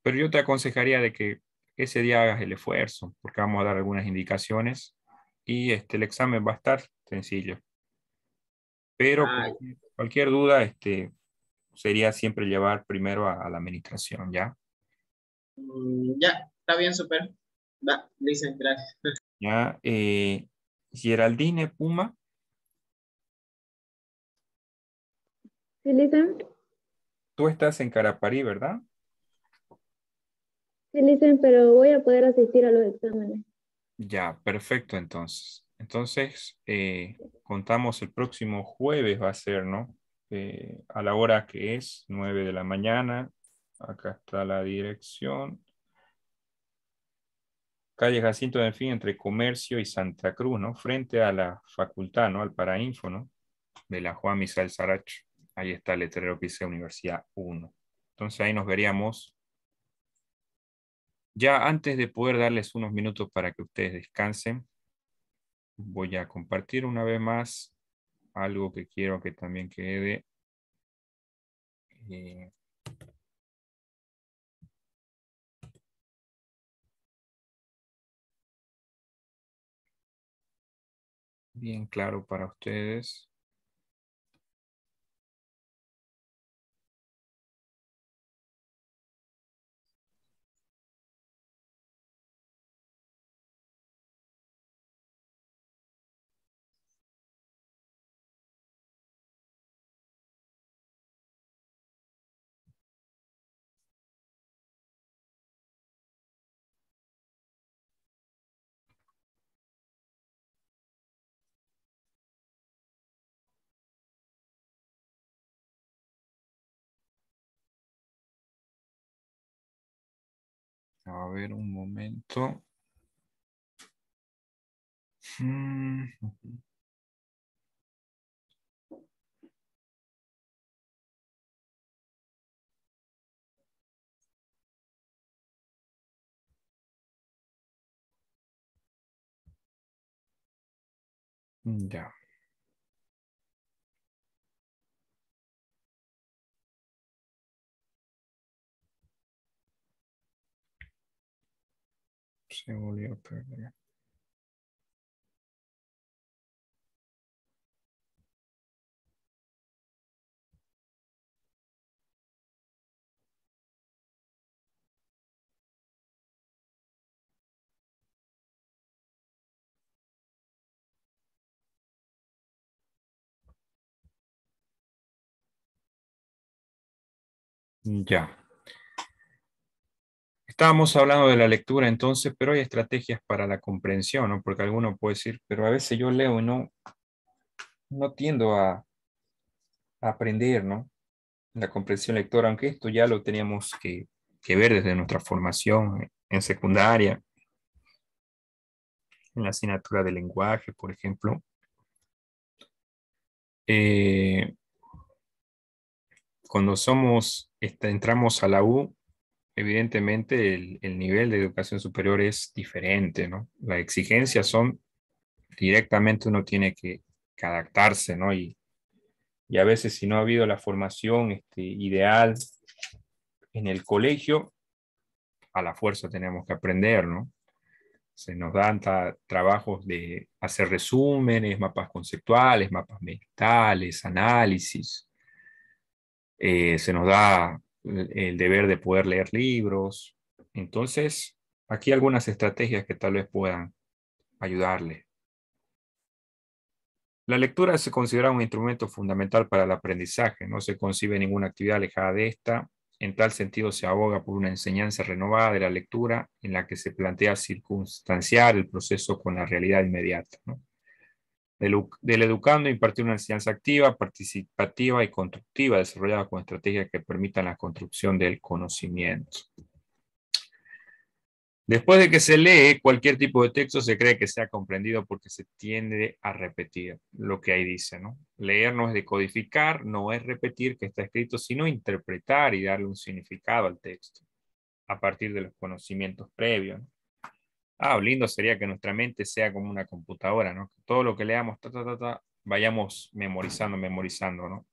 Pero yo te aconsejaría de que ese día hagas el esfuerzo, porque vamos a dar algunas indicaciones y este, el examen va a estar sencillo. Pero ah, pues, cualquier, duda este, sería siempre llevar primero a, la administración, ¿ya? Mm, ya, está bien, súper. Va, dicen, gracias. Ya, eh, Geraldine Puma. Sí, Tú estás en Caraparí, ¿verdad? Sí, dicen, pero voy a poder asistir a los exámenes. Ya, perfecto entonces. Entonces, eh, contamos el próximo jueves va a ser, ¿no? Eh, a la hora que es, nueve de la mañana. Acá está la dirección. Calle Jacinto del Fin, entre Comercio y Santa Cruz, ¿no? Frente a la facultad, ¿no? Al Parainfo, ¿no? De la Juan Misael Saracho. Ahí está el letrero que dice Universidad 1. Entonces ahí nos veríamos. Ya antes de poder darles unos minutos para que ustedes descansen, voy a compartir una vez más algo que quiero que también quede eh, bien claro para ustedes. A ver un momento. Mm. Ya. se volevo perdere. Già. Estábamos hablando de la lectura entonces, pero hay estrategias para la comprensión, ¿no? Porque alguno puede decir, pero a veces yo leo y no, no tiendo a, aprender, ¿no? La comprensión lectora, aunque esto ya lo teníamos que, que ver desde nuestra formación en secundaria, en la asignatura de lenguaje, por ejemplo. Eh, cuando somos, este, entramos a la U, evidentemente el, nivel de educación superior es diferente, ¿no? Las exigencias son directamente uno tiene que, adaptarse, ¿no? Y, a veces si no ha habido la formación este, ideal en el colegio, a la fuerza tenemos que aprender, ¿no? Se nos dan trabajos de hacer resúmenes, mapas conceptuales, mapas mentales, análisis. Eh, se nos da el deber de poder leer libros. Entonces, aquí algunas estrategias que tal vez puedan ayudarle. La lectura se considera un instrumento fundamental para el aprendizaje. No se concibe ninguna actividad alejada de esta. En tal sentido, se aboga por una enseñanza renovada de la lectura en la que se plantea circunstanciar el proceso con la realidad inmediata del, educando impartir una enseñanza activa, participativa y constructiva, desarrollada con estrategias que permitan la construcción del conocimiento. Después de que se lee cualquier tipo de texto, se cree que sea comprendido porque se tiende a repetir lo que ahí dice. ¿no? Leer no es decodificar, no es repetir que está escrito, sino interpretar y darle un significado al texto a partir de los conocimientos previos. ¿no? Ah, lindo sería que nuestra mente sea como una computadora, ¿no? Todo lo que leamos, ta, vayamos memorizando, memorizando, ¿no?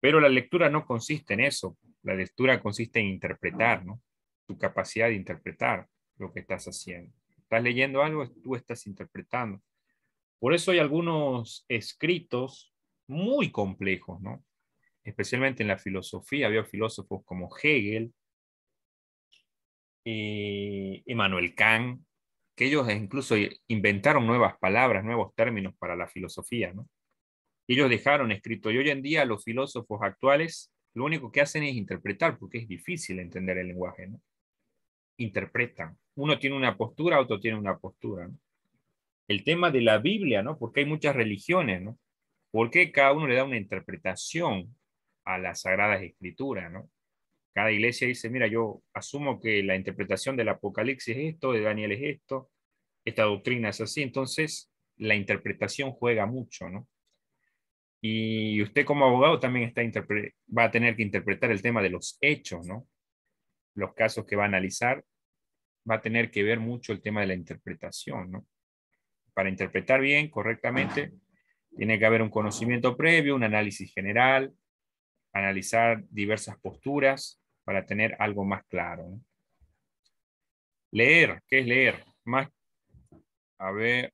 Pero la lectura no consiste en eso. La lectura consiste en interpretar, ¿no? Tu capacidad de interpretar lo que estás haciendo. Estás leyendo algo, tú estás interpretando. Por eso hay algunos escritos muy complejos, ¿no? Especialmente en la filosofía, había filósofos como Hegel, y, Kant, que ellos incluso inventaron nuevas palabras, nuevos términos para la filosofía, ¿no? Ellos dejaron escrito, y hoy en día los filósofos actuales lo único que hacen es interpretar, porque es difícil entender el lenguaje, ¿no? Interpretan. Uno tiene una postura, otro tiene una postura, ¿no? El tema de la Biblia, ¿no? Porque hay muchas religiones, ¿no? Porque cada uno le da una interpretación a las Sagradas Escrituras, ¿no? Cada iglesia dice, mira, yo asumo que la interpretación del Apocalipsis es esto, de Daniel es esto, esta doctrina es así, entonces la interpretación juega mucho, ¿no? Y usted como abogado también está va a tener que interpretar el tema de los hechos, ¿no? Los casos que va a analizar, va a tener que ver mucho el tema de la interpretación, ¿no? Para interpretar bien, correctamente, tiene que haber un conocimiento previo, un análisis general, analizar diversas posturas, para tener algo más claro. Leer, ¿qué es leer? Más, a ver,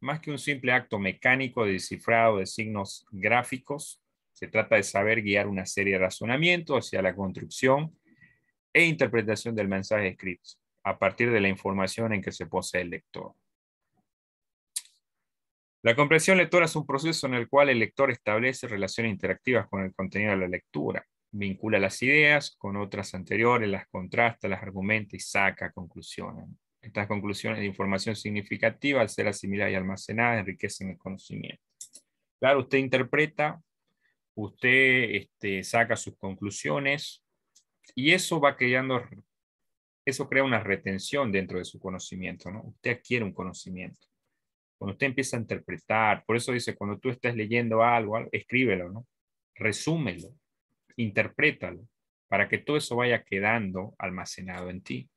más que un simple acto mecánico de descifrado de signos gráficos, se trata de saber guiar una serie de razonamientos hacia la construcción e interpretación del mensaje escrito a partir de la información en que se posee el lector. La comprensión lectora es un proceso en el cual el lector establece relaciones interactivas con el contenido de la lectura vincula las ideas con otras anteriores, las contrasta, las argumenta y saca conclusiones. Estas conclusiones de información significativa, al ser asimiladas y almacenadas, enriquecen el conocimiento. Claro, usted interpreta, usted este, saca sus conclusiones y eso va creando, eso crea una retención dentro de su conocimiento, ¿no? Usted adquiere un conocimiento. Cuando usted empieza a interpretar, por eso dice, cuando tú estás leyendo algo, escríbelo, ¿no? Resúmelo, interprétalo para que todo eso vaya quedando almacenado en ti.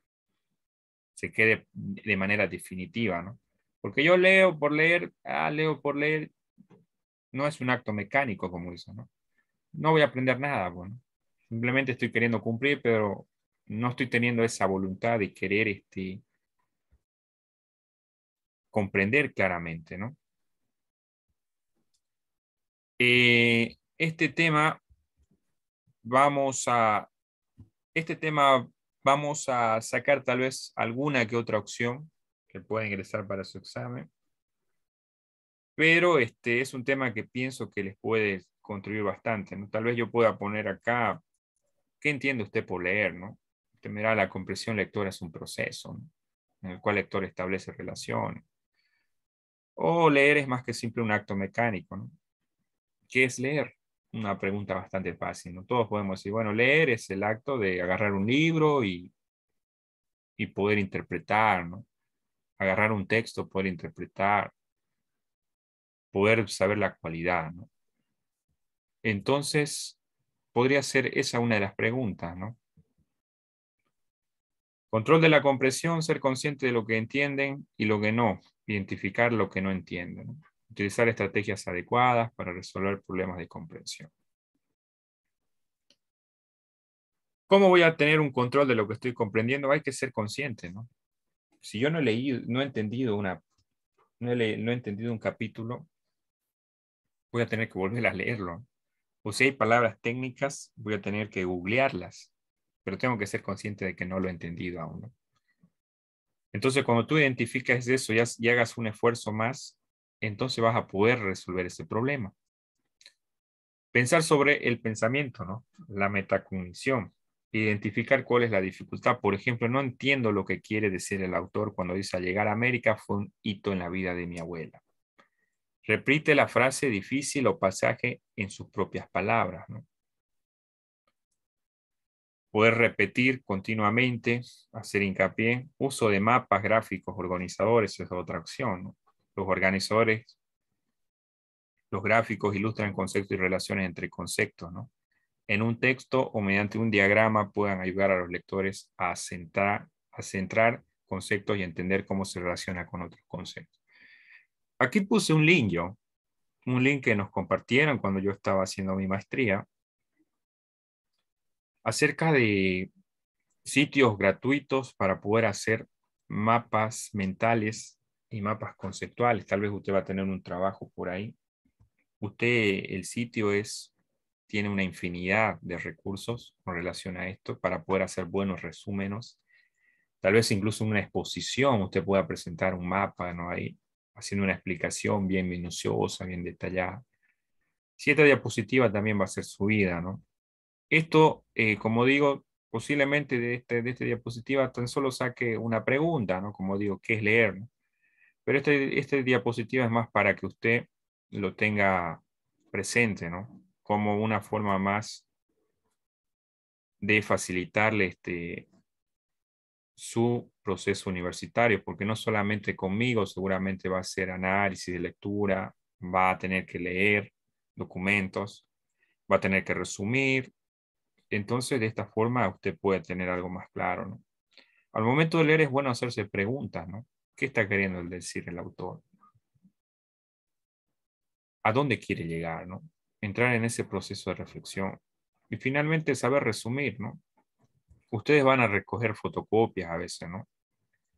Se quede de manera definitiva, ¿no? Porque yo leo por leer, ah, leo por leer, no es un acto mecánico como eso, ¿no? No voy a aprender nada, bueno. Simplemente estoy queriendo cumplir, pero no estoy teniendo esa voluntad de querer este, comprender claramente, ¿no? Eh, este tema vamos a, este tema vamos a sacar tal vez alguna que otra opción que pueda ingresar para su examen. Pero este es un tema que pienso que les puede contribuir bastante. ¿no? Tal vez yo pueda poner acá, ¿qué entiende usted por leer? ¿no? Usted la compresión lectora es un proceso en el cual el lector establece relaciones. O leer es más que simple un acto mecánico. ¿no? ¿Qué es leer? una pregunta bastante fácil. ¿no? Todos podemos decir, bueno, leer es el acto de agarrar un libro y, y poder interpretar, ¿no? agarrar un texto, poder interpretar, poder saber la cualidad. ¿no? Entonces, podría ser esa una de las preguntas. ¿no? Control de la comprensión, ser consciente de lo que entienden y lo que no, identificar lo que no entienden. ¿no? utilizar estrategias adecuadas para resolver problemas de comprensión. ¿Cómo voy a tener un control de lo que estoy comprendiendo? Hay que ser consciente, ¿no? Si yo no he leído, no he entendido una, no he, entendido un capítulo, voy a tener que volver a leerlo. O si hay palabras técnicas, voy a tener que googlearlas, pero tengo que ser consciente de que no lo he entendido aún. Entonces, cuando tú identificas eso y hagas un esfuerzo más, entonces vas a poder resolver ese problema. Pensar sobre el pensamiento, ¿no? La metacognición. Identificar cuál es la dificultad. Por ejemplo, no entiendo lo que quiere decir el autor cuando dice, llegar a América fue un hito en la vida de mi abuela. Repite la frase difícil o pasaje en sus propias palabras, ¿no? poder repetir continuamente, hacer hincapié, uso de mapas, gráficos, organizadores, es otra opción. ¿no? los organizadores, los gráficos ilustran conceptos y relaciones entre conceptos, ¿no? En un texto o mediante un diagrama puedan ayudar a los lectores a centrar, a centrar conceptos y entender cómo se relaciona con otros conceptos. Aquí puse un link yo, un link que nos compartieron cuando yo estaba haciendo mi maestría, acerca de sitios gratuitos para poder hacer mapas mentales y mapas conceptuales. Tal vez usted va a tener un trabajo por ahí. Usted, el sitio es, tiene una infinidad de recursos con relación a esto para poder hacer buenos resúmenes. Tal vez incluso una exposición, usted pueda presentar un mapa, ¿no? Ahí, haciendo una explicación bien minuciosa, bien detallada. Si esta diapositiva también va a ser subida, ¿no? Esto, eh, como digo, posiblemente de, este, de esta diapositiva tan solo saque una pregunta, ¿no? Como digo, ¿qué es leer? Pero este, este diapositiva es más para que usted lo tenga presente, ¿no? Como una forma más de facilitarle este, su proceso universitario, porque no solamente conmigo, seguramente va a hacer análisis de lectura, va a tener que leer documentos, va a tener que resumir. Entonces, de esta forma, usted puede tener algo más claro, ¿no? Al momento de leer es bueno hacerse preguntas, ¿no? ¿Qué está queriendo decir el autor? ¿A dónde quiere llegar? Entrar en ese proceso de reflexión. Y finalmente saber resumir, ¿no? Ustedes van a recoger fotocopias a veces, ¿no?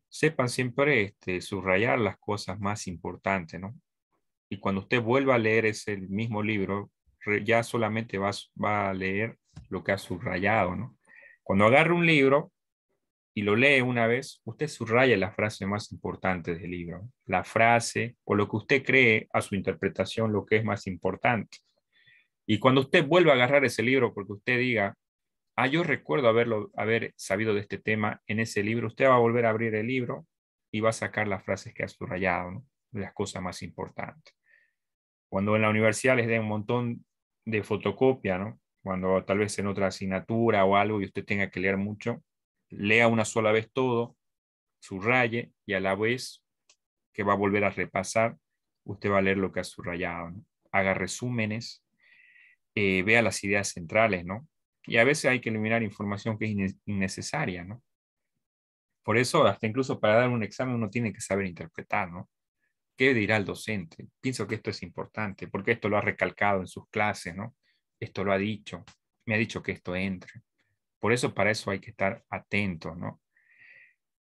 Sepan siempre este, subrayar las cosas más importantes, Y cuando usted vuelva a leer ese mismo libro, ya solamente va, va a leer lo que ha subrayado, Cuando agarre un libro, y lo lee una vez, usted subraya la frase más importante del libro, la frase o lo que usted cree a su interpretación lo que es más importante. Y cuando usted vuelva a agarrar ese libro porque usted diga, ah, yo recuerdo haberlo, haber sabido de este tema en ese libro, usted va a volver a abrir el libro y va a sacar las frases que ha subrayado, las cosas más importantes. Cuando en la universidad les den un montón de fotocopia, cuando tal vez en otra asignatura o algo y usted tenga que leer mucho, lea una sola vez todo, subraye y a la vez que va a volver a repasar, usted va a leer lo que ha subrayado, haga resúmenes, eh, vea las ideas centrales, ¿no? Y a veces hay que eliminar información que es innecesaria, ¿no? Por eso, hasta incluso para dar un examen uno tiene que saber interpretar, ¿no? ¿Qué dirá el docente? Pienso que esto es importante, porque esto lo ha recalcado en sus clases, ¿no? Esto lo ha dicho, me ha dicho que esto entre. Por eso, para eso hay que estar atento, ¿no?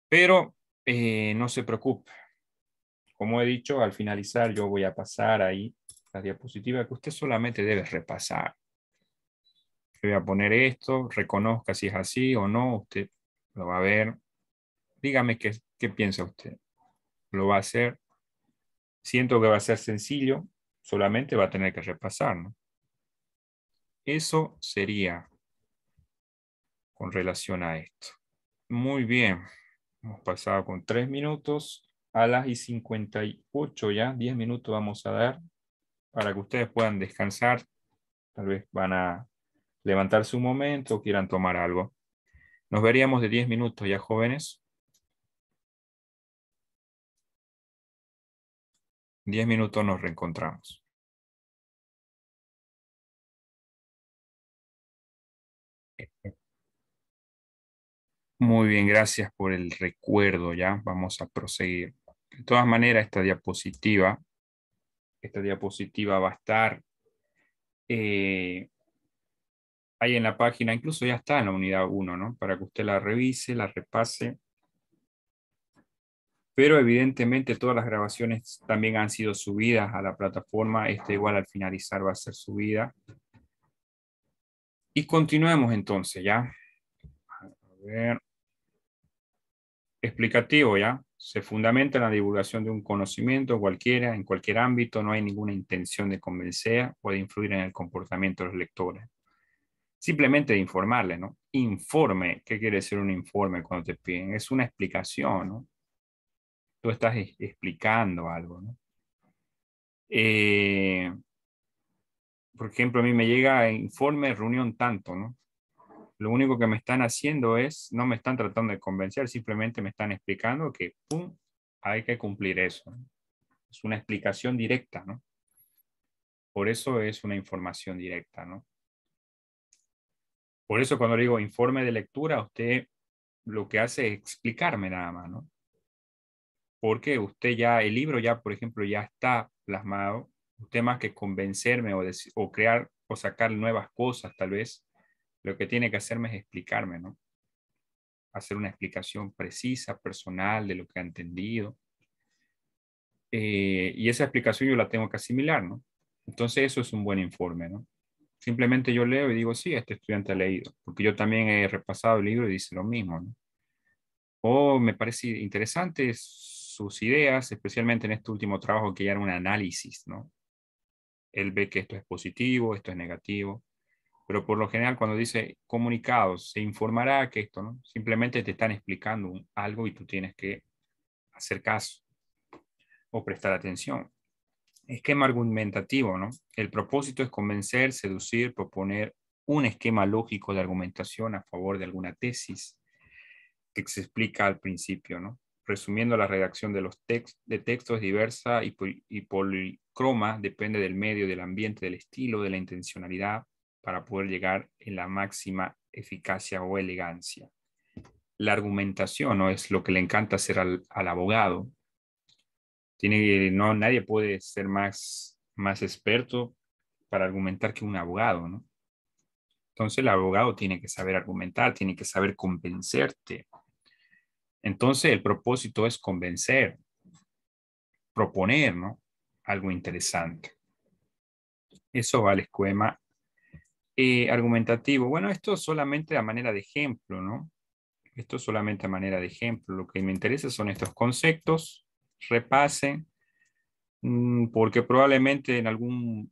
Pero eh, no se preocupe. Como he dicho, al finalizar yo voy a pasar ahí la diapositiva que usted solamente debe repasar. voy a poner esto, reconozca si es así o no, usted lo va a ver. Dígame qué, qué piensa usted. Lo va a hacer. Siento que va a ser sencillo, solamente va a tener que repasar, ¿no? Eso sería con relación a esto. Muy bien, hemos pasado con tres minutos a las y 58 ya, 10 minutos vamos a dar para que ustedes puedan descansar, tal vez van a levantarse un momento o quieran tomar algo. Nos veríamos de 10 minutos ya, jóvenes. 10 minutos nos reencontramos. Muy bien, gracias por el recuerdo, ya vamos a proseguir. De todas maneras, esta diapositiva, esta diapositiva va a estar eh, ahí en la página, incluso ya está en la unidad 1, ¿no? Para que usted la revise, la repase. Pero evidentemente todas las grabaciones también han sido subidas a la plataforma. Esta igual al finalizar va a ser subida. Y continuemos entonces, ¿ya? A ver explicativo, ¿ya? Se fundamenta en la divulgación de un conocimiento cualquiera, en cualquier ámbito, no hay ninguna intención de convencer o de influir en el comportamiento de los lectores. Simplemente de informarle, ¿no? Informe, ¿qué quiere decir un informe cuando te piden? Es una explicación, ¿no? Tú estás explicando algo, ¿no? Eh, por ejemplo, a mí me llega informe, reunión tanto, ¿no? Lo único que me están haciendo es, no me están tratando de convencer, simplemente me están explicando que hay que cumplir eso. Es una explicación directa, ¿no? Por eso es una información directa, ¿no? Por eso cuando le digo informe de lectura, usted lo que hace es explicarme nada más, ¿no? Porque usted ya, el libro ya, por ejemplo, ya está plasmado. Usted más que convencerme o crear o sacar nuevas cosas, tal vez, lo que tiene que hacerme es explicarme, ¿no? Hacer una explicación precisa, personal de lo que ha entendido. Eh, y esa explicación yo la tengo que asimilar, ¿no? Entonces eso es un buen informe, ¿no? Simplemente yo leo y digo, sí, este estudiante ha leído, porque yo también he repasado el libro y dice lo mismo, ¿no? O me parece interesante sus ideas, especialmente en este último trabajo que ya era un análisis, ¿no? Él ve que esto es positivo, esto es negativo, pero por lo general cuando dice comunicados, se informará que esto, ¿no? Simplemente te están explicando algo y tú tienes que hacer caso o prestar atención. Esquema argumentativo, ¿no? El propósito es convencer, seducir, proponer un esquema lógico de argumentación a favor de alguna tesis que se explica al principio, ¿no? Resumiendo, la redacción de los textos de textos diversa y, y policroma, depende del medio, del ambiente, del estilo, de la intencionalidad, para poder llegar en la máxima eficacia o elegancia. La argumentación ¿no? es lo que le encanta hacer al, abogado. Tiene, no, nadie puede ser más, más experto para argumentar que un abogado. Entonces el abogado tiene que saber argumentar, tiene que saber convencerte. Entonces el propósito es convencer, proponer algo interesante. Eso va al esquema eh, argumentativo. Bueno, esto solamente a manera de ejemplo, ¿no? Esto solamente a manera de ejemplo. Lo que me interesa son estos conceptos. Repasen, mm, porque probablemente en algún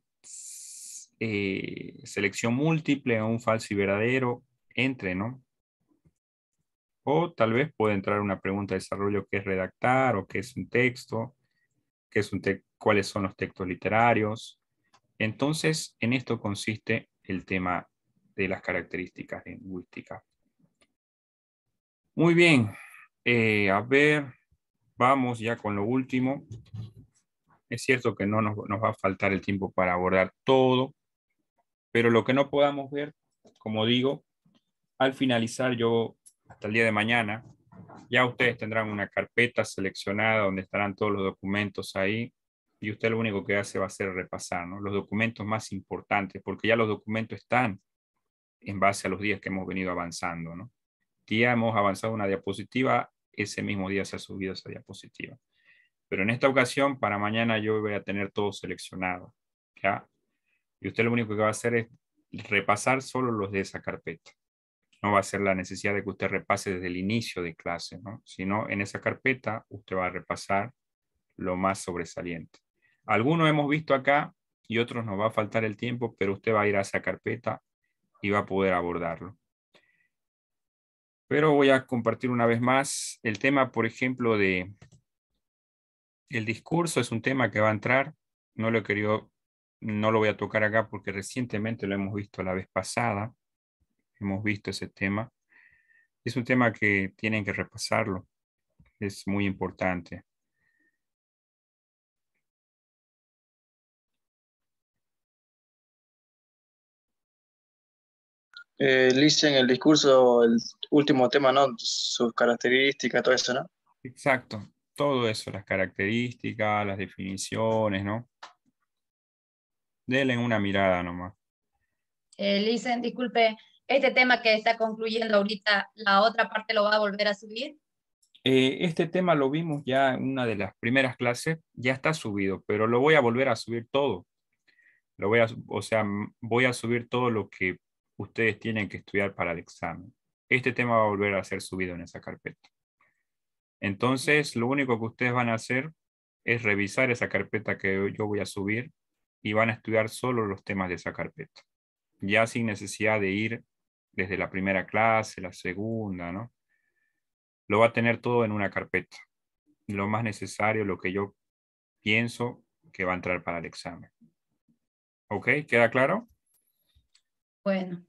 eh, selección múltiple o un falso y verdadero entre, ¿no? O tal vez puede entrar una pregunta de desarrollo que es redactar o qué es un texto, es un cuáles son los textos literarios. Entonces, en esto consiste el tema de las características lingüísticas. Muy bien, eh, a ver, vamos ya con lo último. Es cierto que no nos, nos, va a faltar el tiempo para abordar todo, pero lo que no podamos ver, como digo, al finalizar yo, hasta el día de mañana, ya ustedes tendrán una carpeta seleccionada donde estarán todos los documentos ahí y usted lo único que hace va a ser repasar los documentos más importantes, porque ya los documentos están en base a los días que hemos venido avanzando. ¿no? Día hemos avanzado una diapositiva, ese mismo día se ha subido esa diapositiva. Pero en esta ocasión, para mañana yo voy a tener todo seleccionado. ¿ya? Y usted lo único que va a hacer es repasar solo los de esa carpeta. No va a ser la necesidad de que usted repase desde el inicio de clase, sino en esa carpeta usted va a repasar lo más sobresaliente. Algunos hemos visto acá y otros nos va a faltar el tiempo, pero usted va a ir a esa carpeta y va a poder abordarlo. Pero voy a compartir una vez más el tema, por ejemplo, de el discurso es un tema que va a entrar. No lo querido, no lo voy a tocar acá porque recientemente lo hemos visto la vez pasada. Hemos visto ese tema. Es un tema que tienen que repasarlo. Es muy importante. eh, en el discurso, el último tema, ¿no? Sus características, todo eso, ¿no? Exacto, todo eso, las características, las definiciones, ¿no? Denle una mirada nomás. Eh, Listen, disculpe, este tema que está concluyendo ahorita, ¿la otra parte lo va a volver a subir? Eh, este tema lo vimos ya en una de las primeras clases, ya está subido, pero lo voy a volver a subir todo. Lo voy a, o sea, voy a subir todo lo que ustedes tienen que estudiar para el examen. Este tema va a volver a ser subido en esa carpeta. Entonces, lo único que ustedes van a hacer es revisar esa carpeta que yo voy a subir y van a estudiar solo los temas de esa carpeta. Ya sin necesidad de ir desde la primera clase, la segunda, ¿no? Lo va a tener todo en una carpeta. Lo más necesario, lo que yo pienso que va a entrar para el examen. ¿Ok? ¿Queda claro? Bueno.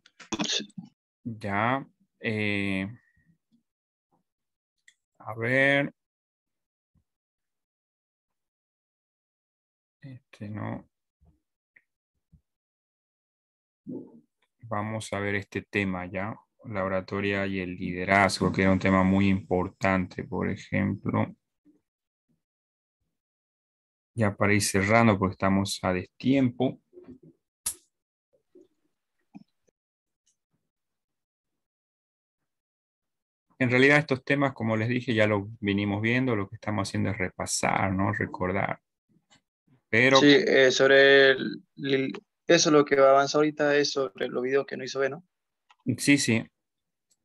Ya. Eh, a ver. Este no. Vamos a ver este tema ya. La oratoria y el liderazgo, que era un tema muy importante, por ejemplo. Ya para ir cerrando, porque estamos a destiempo. en realidad estos temas, como les dije, ya lo vinimos viendo, lo que estamos haciendo es repasar, ¿no? Recordar. Pero... Sí, eh, sobre eso lo que avanza ahorita es sobre los videos que no hizo B, ¿no? Sí, sí.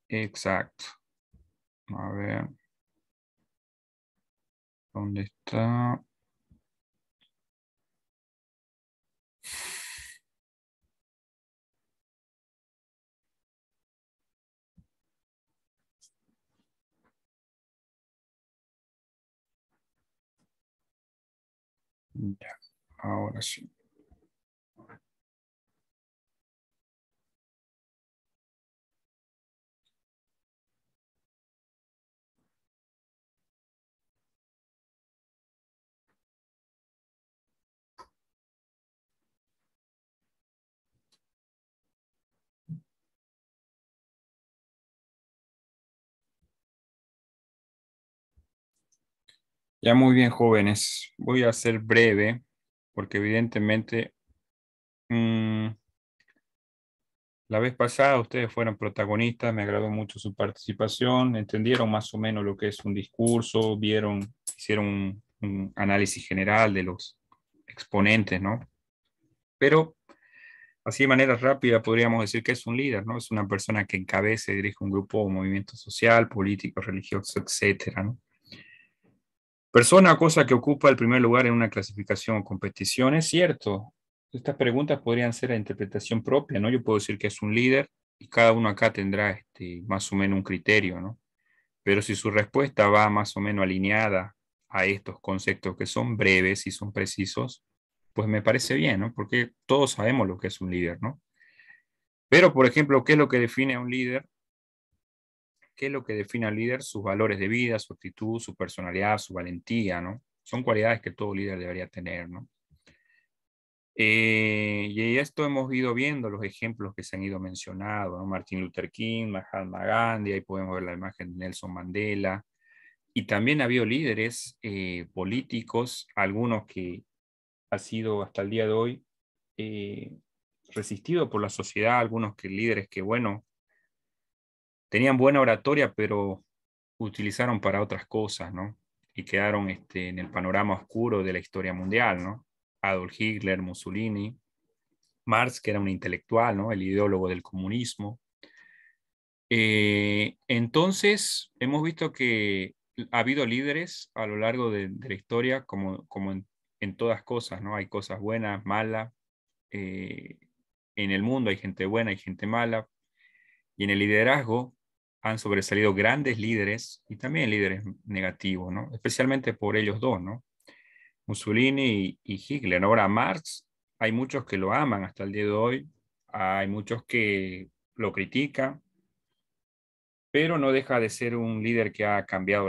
Exacto. A ver. ¿Dónde está? Ahora sí. Ya muy bien, jóvenes. Voy a ser breve porque evidentemente mm, la vez pasada ustedes fueron protagonistas, me agradó mucho su participación, entendieron más o menos lo que es un discurso, vieron, hicieron un, análisis general de los exponentes, ¿no? Pero así de manera rápida podríamos decir que es un líder, ¿no? Es una persona que encabeza y dirige un grupo o movimiento social, político, religioso, etcétera, ¿no? Persona cosa que ocupa el primer lugar en una clasificación o competición, es cierto. Estas preguntas podrían ser la interpretación propia, ¿no? Yo puedo decir que es un líder y cada uno acá tendrá este, más o menos un criterio, ¿no? Pero si su respuesta va más o menos alineada a estos conceptos que son breves y son precisos, pues me parece bien, ¿no? Porque todos sabemos lo que es un líder, ¿no? Pero, por ejemplo, ¿qué es lo que define a un líder? qué es lo que define al líder, sus valores de vida, su actitud, su personalidad, su valentía, ¿no? Son cualidades que todo líder debería tener, ¿no? Eh, y esto hemos ido viendo los ejemplos que se han ido mencionando. ¿no? Martin Luther King, Mahatma Gandhi, ahí podemos ver la imagen de Nelson Mandela, y también ha habido líderes eh, políticos, algunos que ha sido hasta el día de hoy eh, resistido por la sociedad, algunos que líderes que, bueno, tenían buena oratoria, pero utilizaron para otras cosas, ¿no? Y quedaron este, en el panorama oscuro de la historia mundial, ¿no? Adolf Hitler, Mussolini, Marx, que era un intelectual, ¿no? El ideólogo del comunismo. Eh, entonces, hemos visto que ha habido líderes a lo largo de, la historia, como, como en, todas cosas, ¿no? Hay cosas buenas, malas. Eh, en el mundo hay gente buena, hay gente mala. Y en el liderazgo han sobresalido grandes líderes y también líderes negativos, ¿no? especialmente por ellos dos, ¿no? Mussolini y, y Hitler. Ahora, Marx, hay muchos que lo aman hasta el día de hoy, hay muchos que lo critican, pero no deja de ser un líder que ha cambiado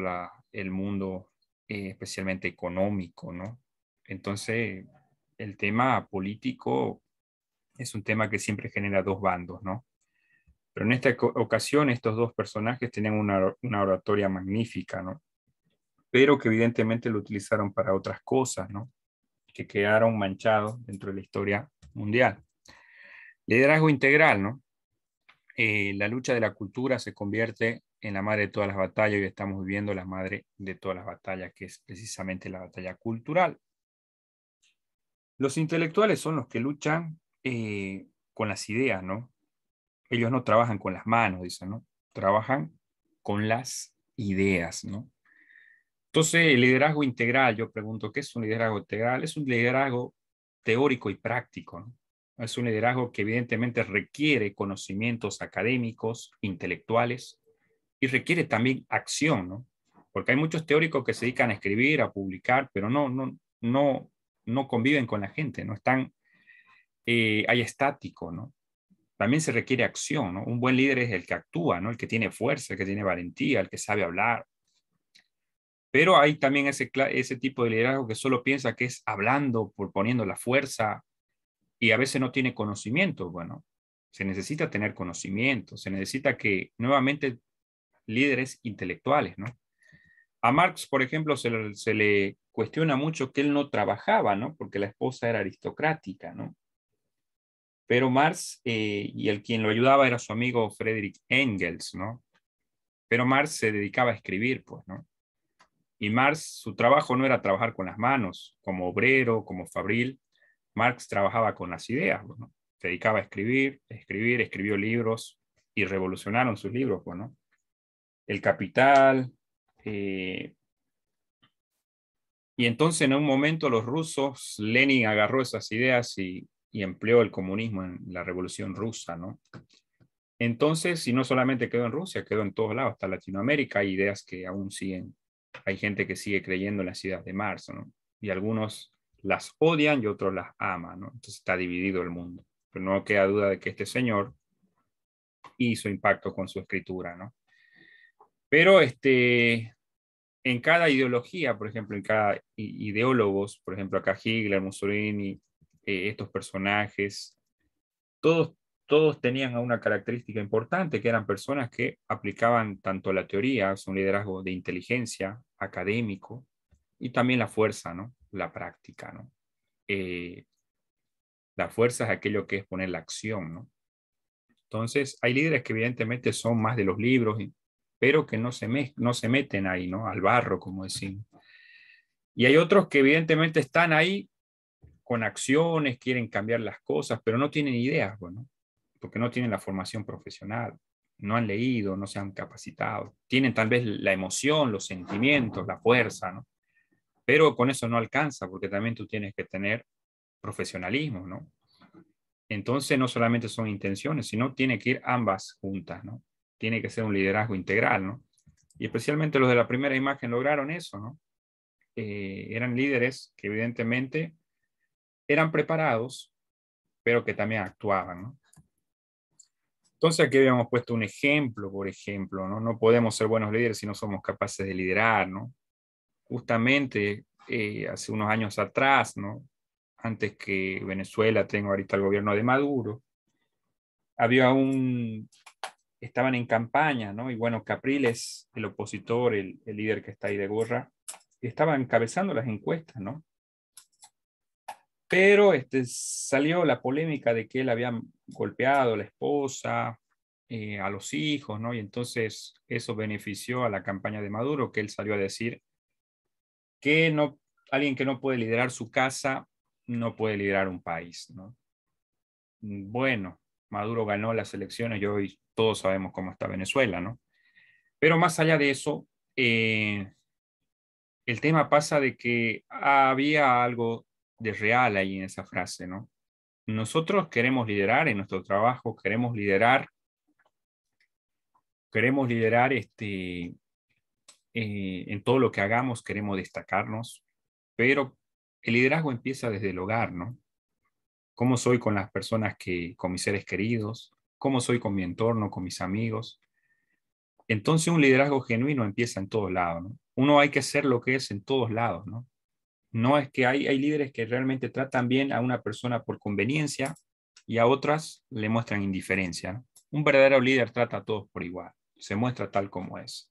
el mundo, eh, especialmente económico, ¿no? Entonces, el tema político es un tema que siempre genera dos bandos, ¿no? Pero en esta ocasión estos dos personajes tenían una, oratoria magnífica, ¿no? Pero que evidentemente lo utilizaron para otras cosas, ¿no? Que quedaron manchados dentro de la historia mundial. Liderazgo integral, ¿no? Eh, la lucha de la cultura se convierte en la madre de todas las batallas y estamos viviendo la madre de todas las batallas, que es precisamente la batalla cultural. Los intelectuales son los que luchan eh, con las ideas, ¿no? ellos no trabajan con las manos, dicen, ¿no? Trabajan con las ideas, ¿no? Entonces, el liderazgo integral, yo pregunto, ¿qué es un liderazgo integral? Es un liderazgo teórico y práctico, ¿no? Es un liderazgo que evidentemente requiere conocimientos académicos, intelectuales, y requiere también acción, ¿no? Porque hay muchos teóricos que se dedican a escribir, a publicar, pero no, no, no, no conviven con la gente, no están hay eh, estático, ¿no? también se requiere acción. ¿no? Un buen líder es el que actúa, ¿no? el que tiene fuerza, el que tiene valentía, el que sabe hablar. Pero hay también ese, tipo de liderazgo que solo piensa que es hablando, por poniendo la fuerza, y a veces no tiene conocimiento. Bueno, se necesita tener conocimiento, se necesita que nuevamente líderes intelectuales, ¿no? A Marx, por ejemplo, se, se le cuestiona mucho que él no trabajaba, ¿no? Porque la esposa era aristocrática, ¿no? Pero Marx eh, y el quien lo ayudaba era su amigo Frederick Engels, ¿no? Pero Marx se dedicaba a escribir, pues, ¿no? Y Marx, su trabajo no era trabajar con las manos, como obrero, como fabril. Marx trabajaba con las ideas, pues, ¿no? Se dedicaba a escribir, escribir, escribió libros y revolucionaron sus libros, pues, ¿no? El Capital, eh, y entonces en un momento los rusos, Lenin agarró esas ideas y y empleó el comunismo en la Revolución Rusa, ¿no? Entonces, y no solamente quedó en Rusia, quedó en todos lados, hasta Latinoamérica, hay ideas que aún siguen, hay gente que sigue creyendo en las ideas de Marx, ¿no? Y algunos las odian y otros las aman, ¿no? Entonces está dividido el mundo. Pero no queda duda de que este señor hizo impacto con su escritura, ¿no? Pero este, en cada ideología, por ejemplo, en cada ideólogos, por ejemplo, acá Hitler, Mussolini, eh, estos personajes, todos, todos tenían una característica importante, que eran personas que aplicaban tanto la teoría, un liderazgo de inteligencia académico, y también la fuerza, ¿no? La práctica, ¿no? Eh, la fuerza es aquello que es poner la acción, Entonces, hay líderes que evidentemente son más de los libros, pero que no se, meten ahí, ¿no? Al barro, como decimos. Y hay otros que evidentemente están ahí, con acciones, quieren cambiar las cosas, pero no tienen ideas, bueno, porque no tienen la formación profesional, no han leído, no se han capacitado, tienen tal vez la emoción, los sentimientos, la fuerza, ¿no? Pero con eso no alcanza, porque también tú tienes que tener profesionalismo, ¿no? Entonces no solamente son intenciones, sino tiene que ir ambas juntas, ¿no? Tiene que ser un liderazgo integral, ¿no? Y especialmente los de la primera imagen lograron eso, ¿no? Eh, eran líderes que evidentemente eran preparados, pero que también actuaban. Entonces aquí habíamos puesto un ejemplo, por ejemplo, ¿no? No podemos ser buenos líderes si no somos capaces de liderar, ¿no? Justamente eh, hace unos años atrás, ¿no? Antes que Venezuela tenga ahorita el gobierno de Maduro, había un... Estaban en campaña, ¿no? Y bueno, Capriles, el opositor, el, líder que está ahí de gorra, estaba encabezando las encuestas, ¿no? pero este, salió la polémica de que él había golpeado a la esposa, eh, a los hijos, ¿no? Y entonces eso benefició a la campaña de Maduro, que él salió a decir que no, alguien que no puede liderar su casa no puede liderar un país, ¿no? Bueno, Maduro ganó las elecciones y hoy todos sabemos cómo está Venezuela, ¿no? Pero más allá de eso, eh, el tema pasa de que había algo de real ahí en esa frase, ¿no? Nosotros queremos liderar en nuestro trabajo, queremos liderar, queremos liderar este, eh, en todo lo que hagamos, queremos destacarnos, pero el liderazgo empieza desde el hogar, ¿no? ¿Cómo soy con las personas que, con mis seres queridos? ¿Cómo soy con mi entorno, con mis amigos? Entonces un liderazgo genuino empieza en todos lados, ¿no? Uno hay que ser lo que es en todos lados, ¿no? No es que hay, hay líderes que realmente tratan bien a una persona por conveniencia y a otras le muestran indiferencia. Un verdadero líder trata a todos por igual, se muestra tal como es.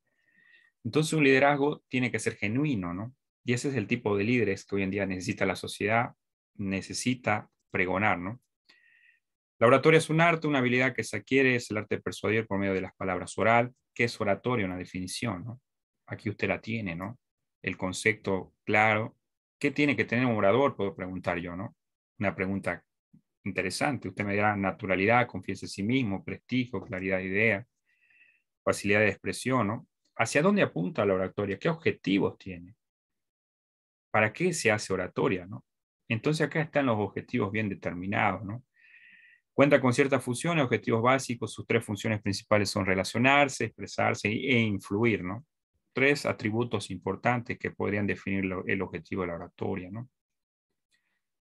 Entonces un liderazgo tiene que ser genuino, ¿no? Y ese es el tipo de líderes que hoy en día necesita la sociedad, necesita pregonar, ¿no? La oratoria es un arte, una habilidad que se adquiere, es el arte de persuadir por medio de las palabras oral. ¿Qué es oratoria? Una definición, ¿no? Aquí usted la tiene, ¿no? El concepto claro ¿Qué tiene que tener un orador? Puedo preguntar yo, ¿no? Una pregunta interesante. Usted me dirá naturalidad, confianza en sí mismo, prestigio, claridad de idea, facilidad de expresión, ¿no? ¿Hacia dónde apunta la oratoria? ¿Qué objetivos tiene? ¿Para qué se hace oratoria, no? Entonces acá están los objetivos bien determinados, ¿no? Cuenta con ciertas funciones, objetivos básicos, sus tres funciones principales son relacionarse, expresarse e influir, ¿no? tres atributos importantes que podrían definir el objetivo de la oratoria. ¿no?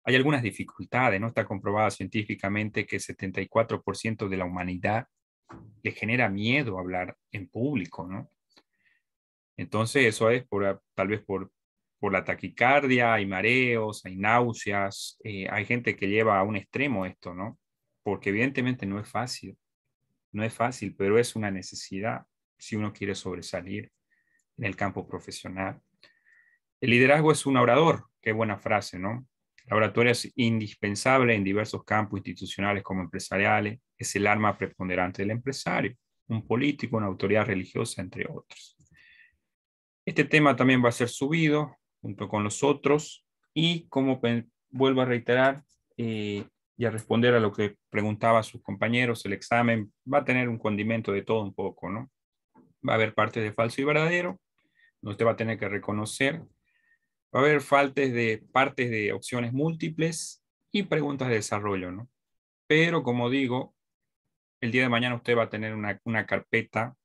Hay algunas dificultades, ¿no? Está comprobada científicamente que el 74% de la humanidad le genera miedo hablar en público, ¿no? Entonces, eso es por, tal vez por, por la taquicardia, hay mareos, hay náuseas, eh, hay gente que lleva a un extremo esto, ¿no? Porque evidentemente no es fácil, no es fácil, pero es una necesidad si uno quiere sobresalir en el campo profesional. El liderazgo es un orador, qué buena frase, ¿no? La oratoria es indispensable en diversos campos institucionales como empresariales, es el arma preponderante del empresario, un político, una autoridad religiosa, entre otros. Este tema también va a ser subido junto con los otros y como vuelvo a reiterar eh, y a responder a lo que preguntaba a sus compañeros, el examen va a tener un condimento de todo un poco, ¿no? Va a haber partes de falso y verdadero, usted va a tener que reconocer. Va a haber faltes de partes de opciones múltiples y preguntas de desarrollo, ¿no? Pero como digo, el día de mañana usted va a tener una, carpeta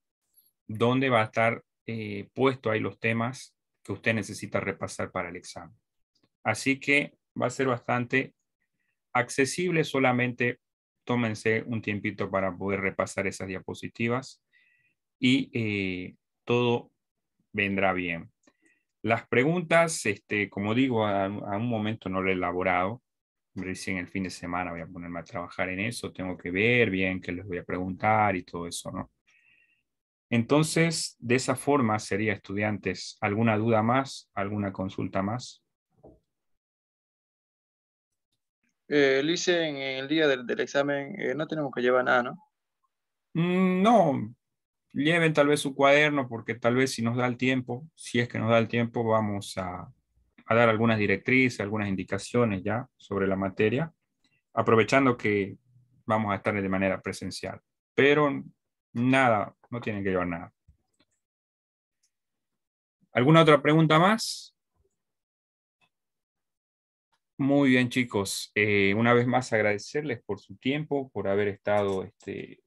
donde va a estar eh, puesto ahí los temas que usted necesita repasar para el examen. Así que va a ser bastante accesible, solamente tómense un tiempito para poder repasar esas diapositivas y eh, todo vendrá bien. Las preguntas, este, como digo, a, un momento no lo he elaborado. Recién el fin de semana voy a ponerme a trabajar en eso. Tengo que ver bien qué les voy a preguntar y todo eso, ¿no? Entonces, de esa forma sería, estudiantes, ¿alguna duda más? ¿Alguna consulta más? Eh, en el día del, examen eh, no tenemos que llevar nada, ¿no? Mm, no, lleven tal vez su cuaderno, porque tal vez si nos da el tiempo, si es que nos da el tiempo, vamos a, dar algunas directrices, algunas indicaciones ya sobre la materia, aprovechando que vamos a estar de manera presencial. Pero nada, no tienen que llevar nada. ¿Alguna otra pregunta más? Muy bien, chicos. Eh, una vez más agradecerles por su tiempo, por haber estado este,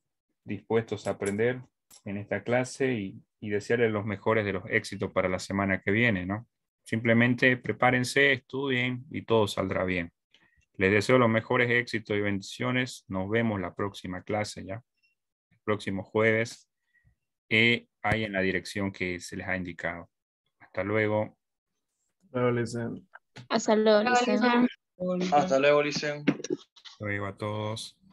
dispuestos a aprender en esta clase y, y desearles los mejores de los éxitos para la semana que viene, ¿no? Simplemente prepárense, estudien y todo saldrá bien. Les deseo los mejores éxitos y bendiciones. Nos vemos la próxima clase ya, el próximo jueves, eh, ahí en la dirección que se les ha indicado. Hasta luego. Hasta luego, Hasta luego, Hasta luego a todos.